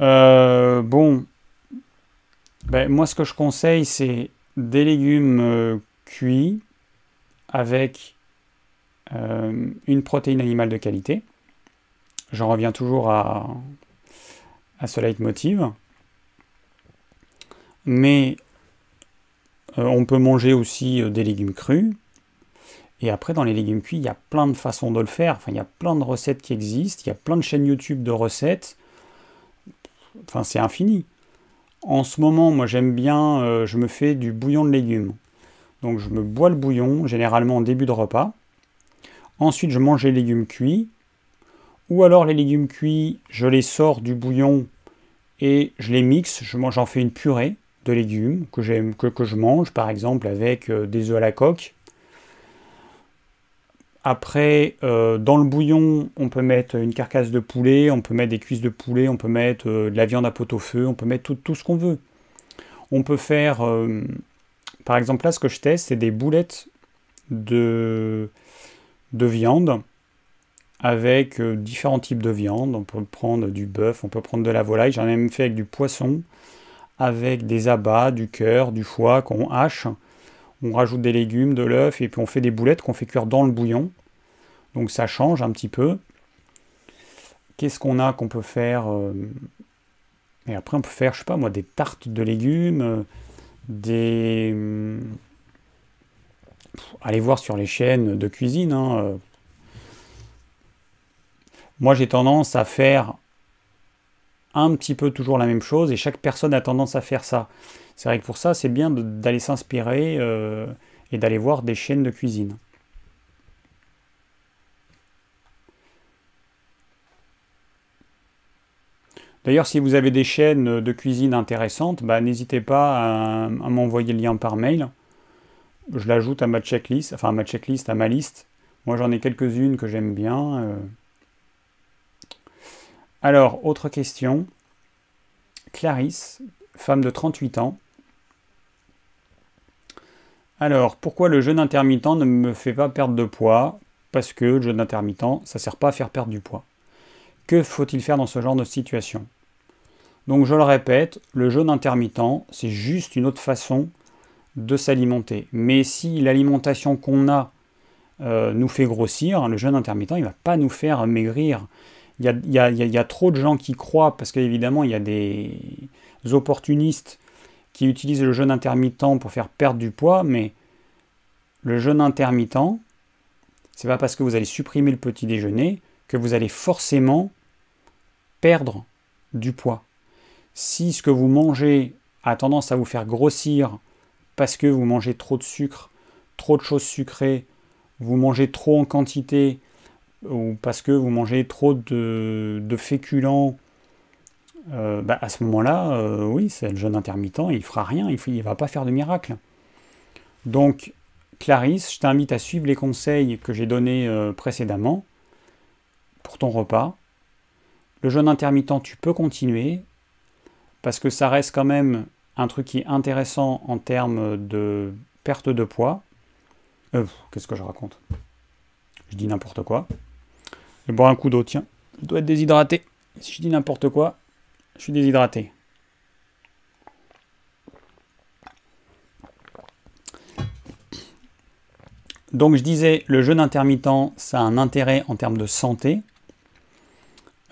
Euh, bon, ben, moi ce que je conseille, c'est des légumes euh, cuits avec euh, une protéine animale de qualité. J'en reviens toujours à, à ce leitmotiv. Mais on peut manger aussi des légumes crus. Et après, dans les légumes cuits, il y a plein de façons de le faire. Enfin, il y a plein de recettes qui existent. Il y a plein de chaînes YouTube de recettes enfin c'est infini. En ce moment, moi j'aime bien, euh, je me fais du bouillon de légumes. Donc je me bois le bouillon, généralement en début de repas. Ensuite, je mange les légumes cuits. Ou alors les légumes cuits, je les sors du bouillon et je les mixe, j'en fais une purée de légumes que, que, que je mange, par exemple avec euh, des œufs à la coque, après, euh, dans le bouillon, on peut mettre une carcasse de poulet, on peut mettre des cuisses de poulet, on peut mettre euh, de la viande à pot-au-feu, on peut mettre tout, ce qu'on veut. On peut faire, euh, par exemple là, ce que je teste, c'est des boulettes de, de viande avec différents types de viande. On peut prendre du bœuf, on peut prendre de la volaille, j'en ai même fait avec du poisson, avec des abats, du cœur, du foie qu'on hache on rajoute des légumes, de l'œuf, et puis on fait des boulettes qu'on fait cuire dans le bouillon. Donc ça change un petit peu. Qu'est-ce qu'on a qu'on peut faire Et euh, après, on peut faire, je sais pas moi, des tartes de légumes, euh, des... Hum, allez voir sur les chaînes de cuisine. Hein, euh. Moi, j'ai tendance à faire un petit peu toujours la même chose et chaque personne a tendance à faire ça. C'est vrai que pour ça, c'est bien d'aller s'inspirer euh, et d'aller voir des chaînes de cuisine. D'ailleurs, si vous avez des chaînes de cuisine intéressantes, bah, n'hésitez pas à, m'envoyer le lien par mail. Je l'ajoute à ma checklist, enfin à ma checklist, à ma liste. Moi, j'en ai quelques-unes que j'aime bien. Euh, alors, autre question. Clarisse, femme de 38 ans. Alors, pourquoi le jeûne intermittent ne me fait pas perdre de poids Parce que le jeûne intermittent, ça ne sert pas à faire perdre du poids. Que faut-il faire dans ce genre de situation Donc, je le répète, le jeûne intermittent, c'est juste une autre façon de s'alimenter. Mais si l'alimentation qu'on a euh, nous fait grossir, le jeûne intermittent, il ne va pas nous faire maigrir. Il y a, trop de gens qui croient, parce qu'évidemment, il y a des opportunistes qui utilisent le jeûne intermittent pour faire perdre du poids, mais le jeûne intermittent, c'est pas parce que vous allez supprimer le petit déjeuner que vous allez forcément perdre du poids. Si ce que vous mangez a tendance à vous faire grossir parce que vous mangez trop de sucre, trop de choses sucrées, vous mangez trop en quantité, ou parce que vous mangez trop de, de féculents, euh, bah, à ce moment-là, euh, oui, c'est le jeûne intermittent, il fera rien, il ne va pas faire de miracle. Donc, Clarisse, je t'invite à suivre les conseils que j'ai donnés euh, précédemment pour ton repas. Le jeûne intermittent, tu peux continuer, parce que ça reste quand même un truc qui est intéressant en termes de perte de poids. Qu'est-ce que je raconte Je dis n'importe quoi. Je vais un coup d'eau, tiens. Je dois être déshydraté. Si je dis n'importe quoi, je suis déshydraté. Donc je disais, le jeûne intermittent, ça a un intérêt en termes de santé,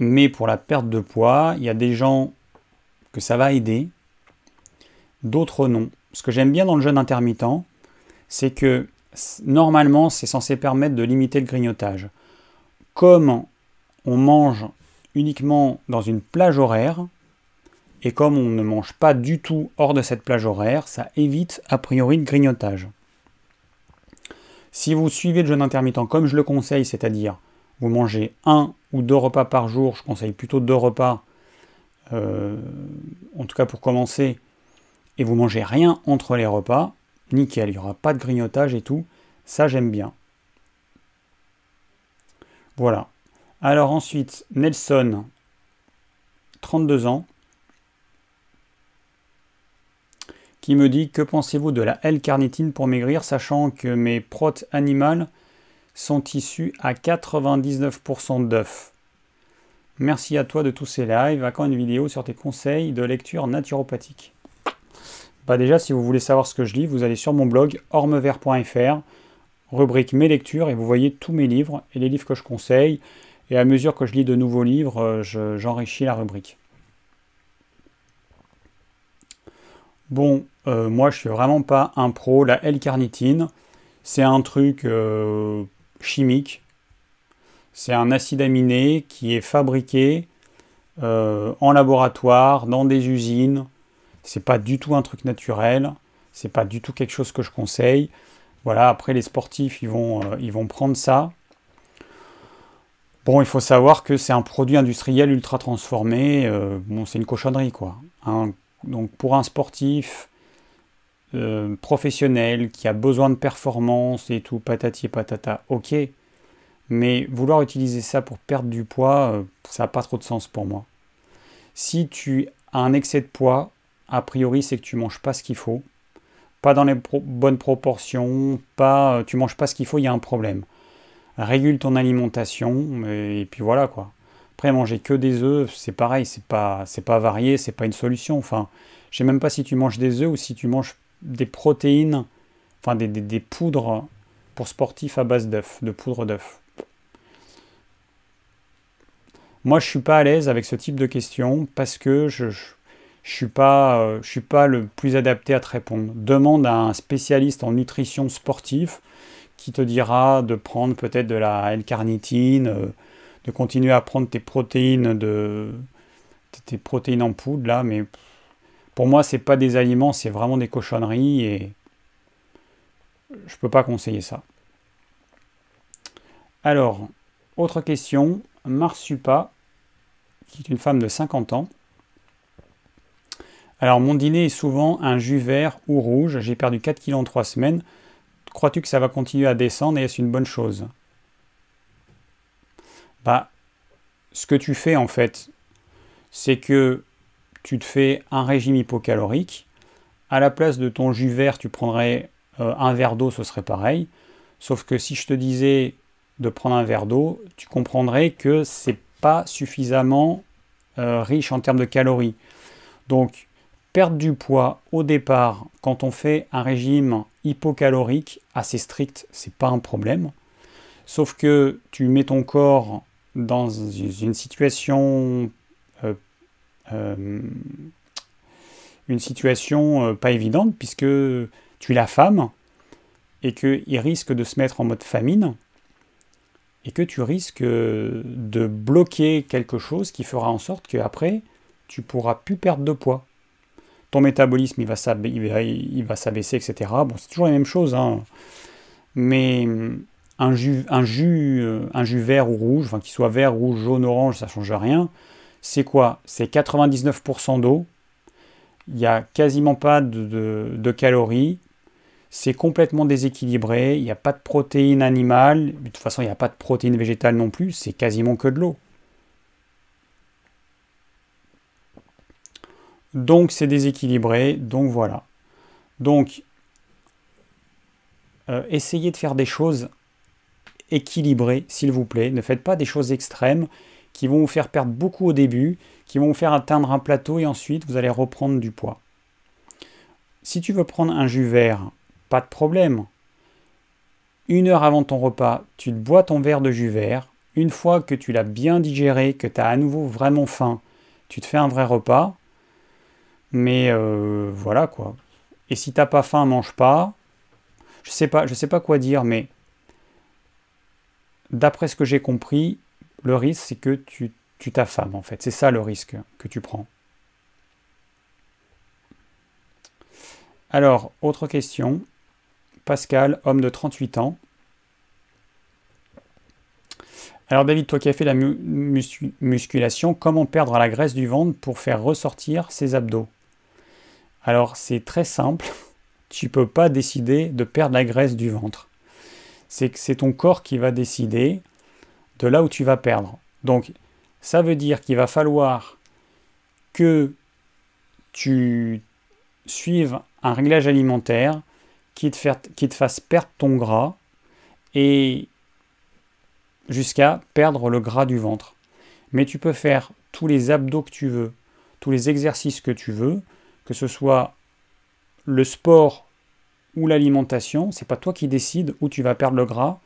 mais pour la perte de poids, il y a des gens que ça va aider, d'autres non. Ce que j'aime bien dans le jeûne intermittent, c'est que normalement, c'est censé permettre de limiter le grignotage comme on mange uniquement dans une plage horaire, et comme on ne mange pas du tout hors de cette plage horaire, ça évite a priori de grignotage. Si vous suivez le jeûne intermittent comme je le conseille, c'est-à-dire vous mangez un ou deux repas par jour, je conseille plutôt deux repas, euh, en tout cas pour commencer, et vous mangez rien entre les repas, nickel, il n'y aura pas de grignotage et tout, ça j'aime bien. Voilà. Alors ensuite, Nelson, 32 ans, qui me dit Que pensez-vous de la L-carnitine pour maigrir, sachant que mes protes animales sont issues à 99% d'œufs Merci à toi de tous ces lives. À quand une vidéo sur tes conseils de lecture naturopathique bah Déjà, si vous voulez savoir ce que je lis, vous allez sur mon blog ormevert.fr rubrique mes lectures et vous voyez tous mes livres et les livres que je conseille. Et à mesure que je lis de nouveaux livres, euh, j'enrichis la rubrique. Bon, euh, moi je suis vraiment pas un pro. La L-carnitine, c'est un truc euh, chimique. C'est un acide aminé qui est fabriqué en laboratoire, dans des usines. C'est pas du tout un truc naturel. C'est pas du tout quelque chose que je conseille. Voilà, après les sportifs, ils vont, euh, ils vont prendre ça. Bon, il faut savoir que c'est un produit industriel ultra transformé. Euh, bon, c'est une cochonnerie, quoi. Hein. Donc pour un sportif euh, professionnel qui a besoin de performance et tout, patati et patata, ok. Mais vouloir utiliser ça pour perdre du poids, ça n'a pas trop de sens pour moi. Si tu as un excès de poids, a priori, c'est que tu manges pas ce qu'il faut pas dans les bonnes proportions, pas, euh, tu manges pas ce qu'il faut, il y a un problème. Régule ton alimentation, et, puis voilà quoi. Après, manger que des œufs, c'est pareil, c'est pas, c'est pas varié, c'est pas une solution. Enfin, je sais même pas si tu manges des œufs ou si tu manges des protéines, enfin des, poudres pour sportifs à base d'œufs, de poudre d'œufs. Moi, je suis pas à l'aise avec ce type de questions parce que je je suis pas, euh, je suis pas le plus adapté à te répondre. Demande à un spécialiste en nutrition sportive qui te dira de prendre peut-être de la L-carnitine, euh, de continuer à prendre tes protéines de tes protéines en poudre là, mais pour moi c'est pas des aliments, c'est vraiment des cochonneries et je peux pas conseiller ça. Alors, autre question, Marsupa, qui est une femme de 50 ans, alors mon dîner est souvent un jus vert ou rouge, j'ai perdu 4 kilos en 3 semaines. Crois-tu que ça va continuer à descendre et est-ce une bonne chose Bah, ce que tu fais en fait, c'est que tu te fais un régime hypocalorique. À la place de ton jus vert, tu prendrais euh, un verre d'eau, ce serait pareil. Sauf que si je te disais de prendre un verre d'eau, tu comprendrais que c'est pas suffisamment euh, riche en termes de calories. Donc perdre du poids au départ, quand on fait un régime hypocalorique assez strict, c'est pas un problème. Sauf que tu mets ton corps dans une situation euh, euh, une situation euh, pas évidente puisque tu es la femme, et qu'il risque de se mettre en mode famine et que tu risques de bloquer quelque chose qui fera en sorte qu'après tu pourras plus perdre de poids ton métabolisme il va s'abaisser, etc. Bon, c'est toujours la même chose, hein. mais un jus, un, jus, euh, un jus vert ou rouge, enfin qu'il soit vert, rouge, jaune, orange, ça ne change rien. C'est quoi C'est 99% d'eau, il n'y a quasiment pas de, de calories, c'est complètement déséquilibré, il n'y a pas de protéines animales, de toute façon il n'y a pas de protéines végétales non plus, c'est quasiment que de l'eau. Donc c'est déséquilibré, donc voilà. Donc euh, essayez de faire des choses équilibrées, s'il vous plaît. Ne faites pas des choses extrêmes qui vont vous faire perdre beaucoup au début, qui vont vous faire atteindre un plateau et ensuite vous allez reprendre du poids. Si tu veux prendre un jus vert, pas de problème. Une heure avant ton repas, tu bois ton verre de jus vert. Une fois que tu l'as bien digéré, que tu as à nouveau vraiment faim, tu te fais un vrai repas. Mais euh, voilà quoi. Et si t'as pas faim, mange pas. Je sais pas, je sais pas quoi dire, mais d'après ce que j'ai compris, le risque c'est que tu tu t'affames en fait. C'est ça le risque que tu prends. Alors, autre question. Pascal, homme de 38 ans. Alors David, toi qui as fait la musculation, comment perdre la graisse du ventre pour faire ressortir ses abdos alors c'est très simple, tu peux pas décider de perdre la graisse du ventre. C'est que c'est ton corps qui va décider de là où tu vas perdre. Donc ça veut dire qu'il va falloir que tu suives un réglage alimentaire qui te, qui te fasse perdre ton gras et jusqu'à perdre le gras du ventre. Mais tu peux faire tous les abdos que tu veux, tous les exercices que tu veux, que ce soit le sport ou l'alimentation, c'est pas toi qui décides où tu vas perdre le gras,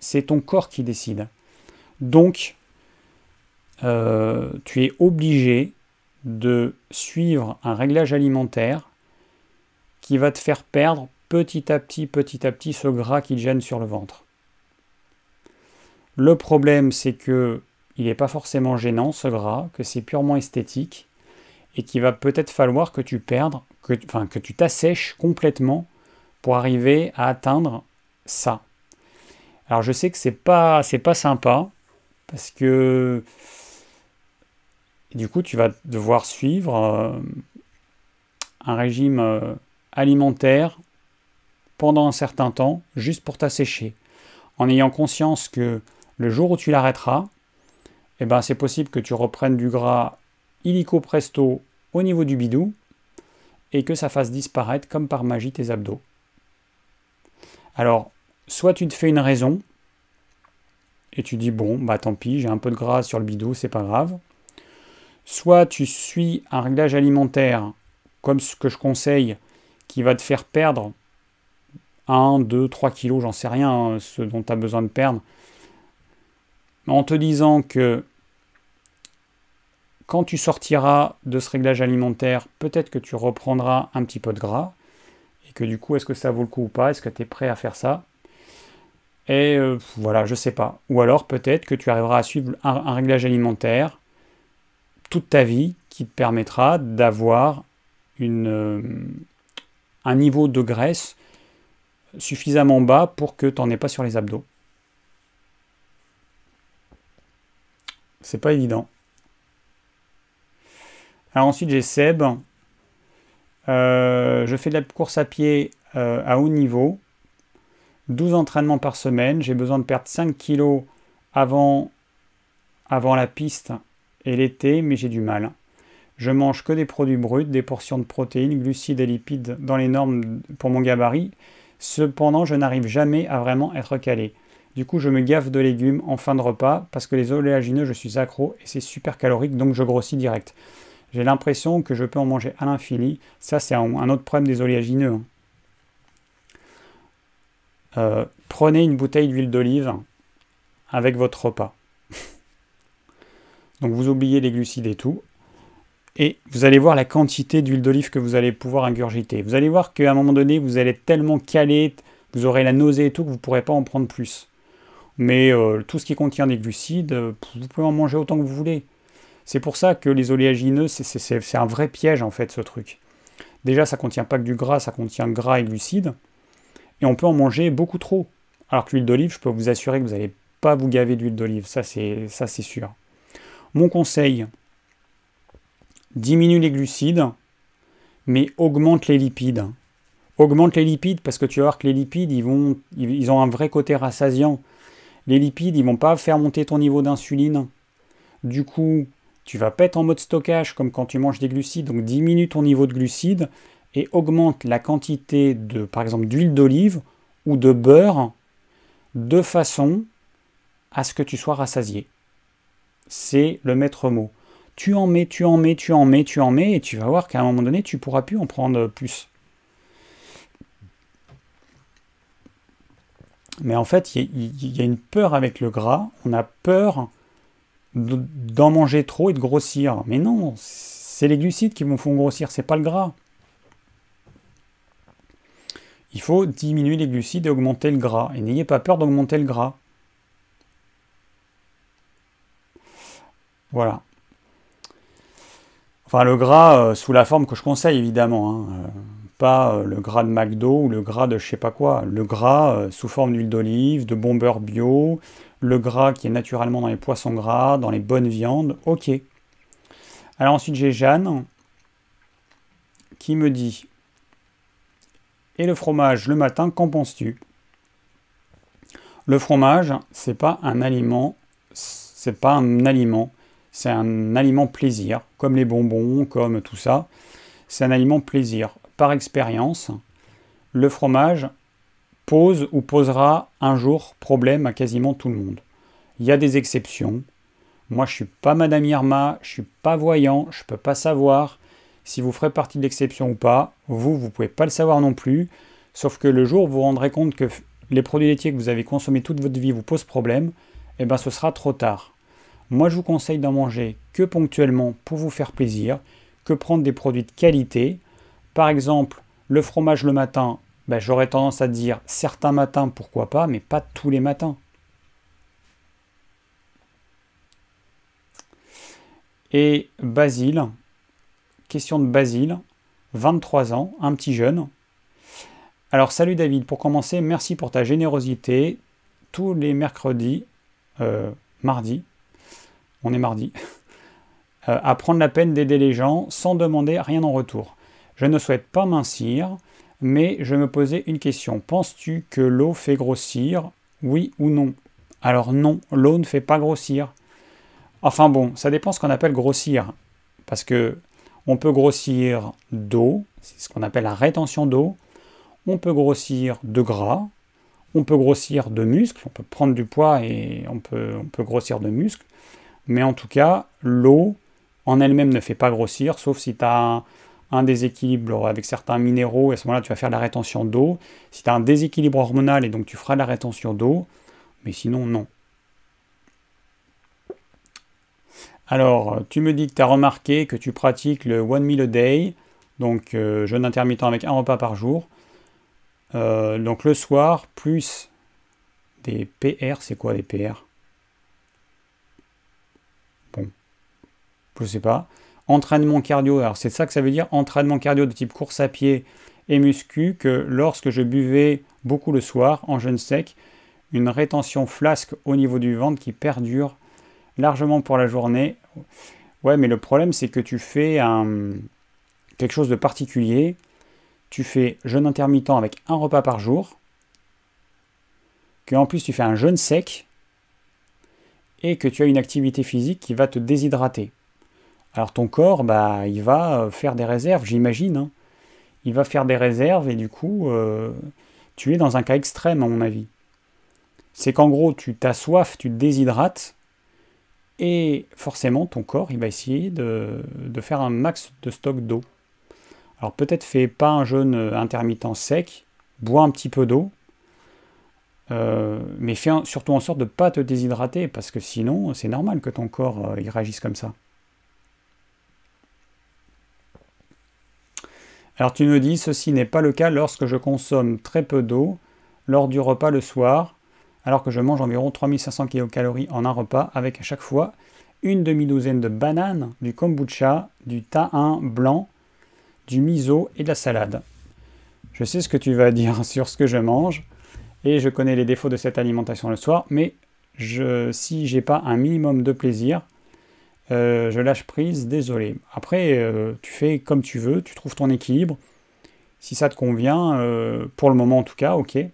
c'est ton corps qui décide. Donc, euh, tu es obligé de suivre un réglage alimentaire qui va te faire perdre petit à petit, petit à petit ce gras qui gêne sur le ventre. Le problème, c'est que il n'est pas forcément gênant ce gras, que c'est purement esthétique et qu'il va peut-être falloir que tu perdes, que, que tu t'assèches complètement pour arriver à atteindre ça. Alors je sais que c'est pas c'est pas sympa parce que du coup tu vas devoir suivre euh, un régime euh, alimentaire pendant un certain temps juste pour t'assécher en ayant conscience que le jour où tu l'arrêteras, eh ben c'est possible que tu reprennes du gras illico presto au niveau du bidou et que ça fasse disparaître comme par magie tes abdos. Alors, soit tu te fais une raison et tu dis bon, bah tant pis, j'ai un peu de gras sur le bidou, c'est pas grave. Soit tu suis un réglage alimentaire comme ce que je conseille qui va te faire perdre 1, 2, 3 kilos, j'en sais rien, hein, ce dont tu as besoin de perdre, en te disant que quand tu sortiras de ce réglage alimentaire, peut-être que tu reprendras un petit peu de gras. Et que du coup, est-ce que ça vaut le coup ou pas Est-ce que tu es prêt à faire ça Et euh, voilà, je sais pas. Ou alors peut-être que tu arriveras à suivre un, réglage alimentaire toute ta vie qui te permettra d'avoir euh, un niveau de graisse suffisamment bas pour que tu n'en aies pas sur les abdos. C'est pas évident. Alors ensuite, j'ai Seb. Euh, je fais de la course à pied euh, à haut niveau. 12 entraînements par semaine. J'ai besoin de perdre 5 kilos avant, avant la piste et l'été, mais j'ai du mal. Je mange que des produits bruts, des portions de protéines, glucides et lipides dans les normes pour mon gabarit. Cependant, je n'arrive jamais à vraiment être calé. Du coup, je me gaffe de légumes en fin de repas parce que les oléagineux, je suis accro et c'est super calorique, donc je grossis direct j'ai l'impression que je peux en manger à l'infini. Ça, c'est un, autre problème des oléagineux. Hein. Euh, prenez une bouteille d'huile d'olive avec votre repas. Donc vous oubliez les glucides et tout. Et vous allez voir la quantité d'huile d'olive que vous allez pouvoir ingurgiter. Vous allez voir qu'à un moment donné, vous allez tellement calé, vous aurez la nausée et tout, que vous ne pourrez pas en prendre plus. Mais euh, tout ce qui contient des glucides, euh, vous pouvez en manger autant que vous voulez. C'est pour ça que les oléagineux, c'est un vrai piège en fait ce truc. Déjà, ça contient pas que du gras, ça contient gras et glucides. Et on peut en manger beaucoup trop. Alors que l'huile d'olive, je peux vous assurer que vous n'allez pas vous gaver d'huile d'olive, ça c'est sûr. Mon conseil, diminue les glucides, mais augmente les lipides. Augmente les lipides parce que tu vas voir que les lipides, ils, vont, ont un vrai côté rassasiant. Les lipides, ils ne vont pas faire monter ton niveau d'insuline. Du coup, tu vas pas être en mode stockage comme quand tu manges des glucides, donc diminue ton niveau de glucides et augmente la quantité de, par exemple, d'huile d'olive ou de beurre de façon à ce que tu sois rassasié. C'est le maître mot. Tu en mets, tu en mets, tu en mets, tu en mets, et tu vas voir qu'à un moment donné, tu pourras plus en prendre plus. Mais en fait, il y, a une peur avec le gras. On a peur d'en manger trop et de grossir. Mais non, c'est les glucides qui vont font grossir, c'est pas le gras. Il faut diminuer les glucides et augmenter le gras. Et n'ayez pas peur d'augmenter le gras. Voilà. Enfin, le gras euh, sous la forme que je conseille, évidemment. Hein, euh, pas euh, le gras de McDo ou le gras de je sais pas quoi. Le gras sous forme d'huile d'olive, de bombeur bio, le gras qui est naturellement dans les poissons gras, dans les bonnes viandes, ok. Alors ensuite j'ai Jeanne qui me dit Et le fromage le matin, qu'en penses-tu Le fromage, c'est pas un aliment, c'est pas un aliment, c'est un aliment plaisir, comme les bonbons, comme tout ça. C'est un aliment plaisir. Par expérience, le fromage, pose ou posera un jour problème à quasiment tout le monde. Il y a des exceptions. Moi, je suis pas Madame Irma, je suis pas voyant, je peux pas savoir si vous ferez partie de l'exception ou pas. Vous, vous pouvez pas le savoir non plus. Sauf que le jour où vous vous rendrez compte que les produits laitiers que vous avez consommés toute votre vie vous posent problème, eh ben ce sera trop tard. Moi, je vous conseille d'en manger que ponctuellement pour vous faire plaisir, que prendre des produits de qualité. Par exemple, le fromage le matin, bah, j'aurais tendance à dire certains matins, pourquoi pas, mais pas tous les matins. Et Basile, question de Basile, 23 ans, un petit jeune. Alors salut David, pour commencer, merci pour ta générosité. Tous les mercredis, euh, mardi, on est mardi, euh, à prendre la peine d'aider les gens sans demander rien en retour. Je ne souhaite pas mincir, mais je me posais une question. Penses-tu que l'eau fait grossir Oui ou non Alors non, l'eau ne fait pas grossir. Enfin bon, ça dépend ce qu'on appelle grossir. Parce que on peut grossir d'eau, c'est ce qu'on appelle la rétention d'eau. On peut grossir de gras. On peut grossir de muscles. On peut prendre du poids et on peut, on peut grossir de muscles. Mais en tout cas, l'eau en elle-même ne fait pas grossir, sauf si tu as un déséquilibre avec certains minéraux, et à ce moment-là, tu vas faire la rétention d'eau. Si tu as un déséquilibre hormonal, et donc tu feras la rétention d'eau, mais sinon, non. Alors, tu me dis que tu as remarqué que tu pratiques le one meal a day, donc euh, jeûne intermittent avec un repas par jour. Euh, donc le soir, plus des PR, c'est quoi des PR Bon, je sais pas entraînement cardio. Alors c'est ça que ça veut dire entraînement cardio de type course à pied et muscu que lorsque je buvais beaucoup le soir en jeûne sec, une rétention flasque au niveau du ventre qui perdure largement pour la journée. Ouais, mais le problème c'est que tu fais un, euh, quelque chose de particulier. Tu fais jeûne intermittent avec un repas par jour, que en plus tu fais un jeûne sec et que tu as une activité physique qui va te déshydrater. Alors ton corps, bah, il va euh, faire des réserves, j'imagine. Hein. Il va faire des réserves et du coup, euh, tu es dans un cas extrême, à mon avis. C'est qu'en gros, tu soif, tu te déshydrates, et forcément, ton corps, il va essayer de, de faire un max de stock d'eau. Alors peut-être fais pas un jeûne euh, intermittent sec, bois un petit peu d'eau, mais fais surtout en sorte de ne pas te déshydrater, parce que sinon, c'est normal que ton corps il réagisse comme ça. Alors tu me dis, ceci n'est pas le cas lorsque je consomme très peu d'eau lors du repas le soir, alors que je mange environ 3500 kcal en un repas avec à chaque fois une demi-douzaine de bananes, du kombucha, du tahin blanc, du miso et de la salade. Je sais ce que tu vas dire sur ce que je mange et je connais les défauts de cette alimentation le soir, mais je, si j'ai pas un minimum de plaisir, euh, je lâche prise, désolé. Après, euh, tu fais comme tu veux, tu trouves ton équilibre. Si ça te convient, euh, pour le moment en tout cas, ok. De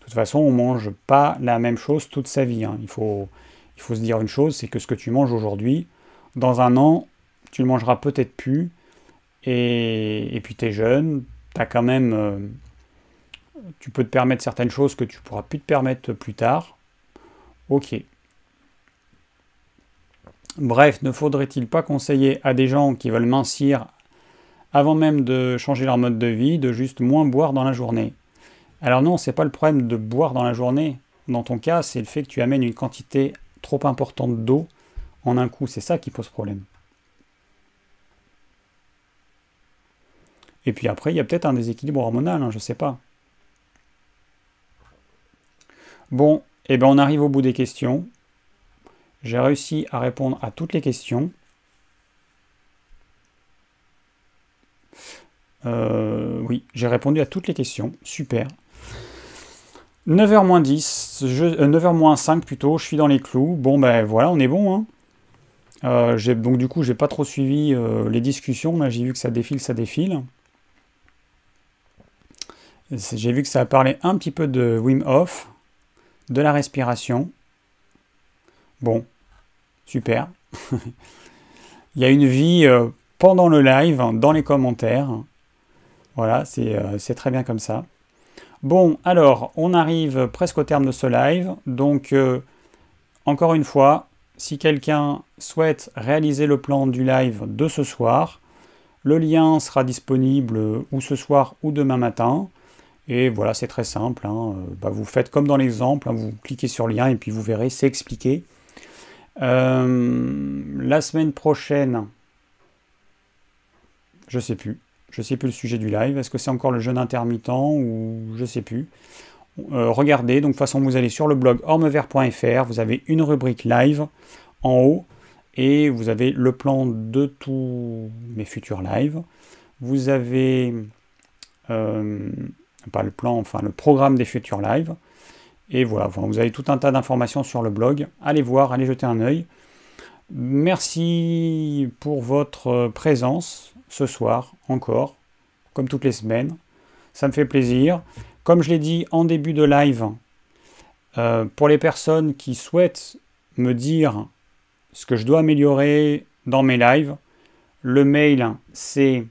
toute façon, on mange pas la même chose toute sa vie. Hein. Il, faut, se dire une chose, c'est que ce que tu manges aujourd'hui, dans un an, tu le mangeras peut-être plus. Et, puis tu es jeune, as quand même, tu peux te permettre certaines choses que tu ne pourras plus te permettre plus tard. Ok. Bref, ne faudrait-il pas conseiller à des gens qui veulent mincir avant même de changer leur mode de vie, de juste moins boire dans la journée Alors non, ce n'est pas le problème de boire dans la journée. Dans ton cas, c'est le fait que tu amènes une quantité trop importante d'eau en un coup. C'est ça qui pose problème. Et puis après, il y a peut-être un déséquilibre hormonal, hein, je ne sais pas. Bon, et eh ben on arrive au bout des questions. J'ai réussi à répondre à toutes les questions. Euh, oui, j'ai répondu à toutes les questions. Super. 9h moins 10, 9h 5 plutôt, je suis dans les clous. Bon ben voilà, on est bon. Hein. Euh, donc du coup, j'ai pas trop suivi euh, les discussions. Là, j'ai vu que ça défile, ça défile. J'ai vu que ça a parlé un petit peu de Wim Hof, de la respiration. Bon, super. Il y a une vie euh, pendant le live, hein, dans les commentaires. Voilà, euh, c'est très bien comme ça. Bon, alors, on arrive presque au terme de ce live. Donc, euh, encore une fois, si quelqu'un souhaite réaliser le plan du live de ce soir, le lien sera disponible ou ce soir ou demain matin. Et voilà, c'est très simple. Hein. Bah, vous faites comme dans l'exemple, hein, vous cliquez sur le lien et puis vous verrez, c'est expliqué. Euh, la semaine prochaine, je sais plus. Je sais plus le sujet du live. Est-ce que c'est encore le jeûne intermittent ou je sais plus. Euh, regardez, donc de toute façon vous allez sur le blog ormevert.fr, vous avez une rubrique live en haut et vous avez le plan de tous mes futurs lives. Vous avez euh, pas le plan, enfin le programme des futurs lives. Et voilà, vous avez tout un tas d'informations sur le blog. Allez voir, allez jeter un œil. Merci pour votre euh, présence ce soir encore, comme toutes les semaines. Ça me fait plaisir. Comme je l'ai dit en début de live, euh, pour les personnes qui souhaitent me dire ce que je dois améliorer dans mes lives, le mail c'est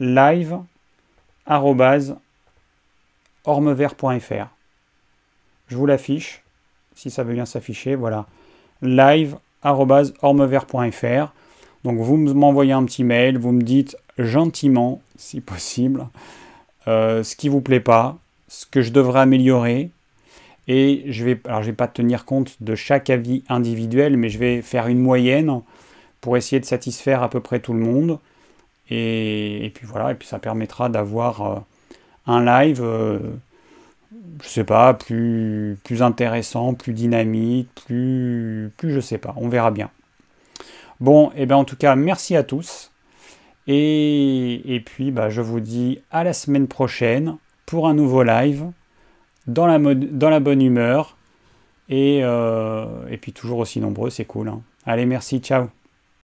live.ormevert.fr. Je vous l'affiche, si ça veut bien s'afficher, voilà, live.ormevert.fr. Donc vous m'envoyez un petit mail, vous me dites gentiment, si possible, euh, ce qui vous plaît pas, ce que je devrais améliorer. Et je vais, alors je vais pas tenir compte de chaque avis individuel, mais je vais faire une moyenne pour essayer de satisfaire à peu près tout le monde. Et, puis voilà, et puis ça permettra d'avoir euh, un live euh, je sais pas, plus, plus intéressant, plus dynamique, plus, plus je sais pas, on verra bien. Bon, et eh bien en tout cas, merci à tous. Et, puis, bah, je vous dis à la semaine prochaine pour un nouveau live, dans la, dans la bonne humeur, euh, et, puis toujours aussi nombreux, c'est cool. Hein. Allez, merci, ciao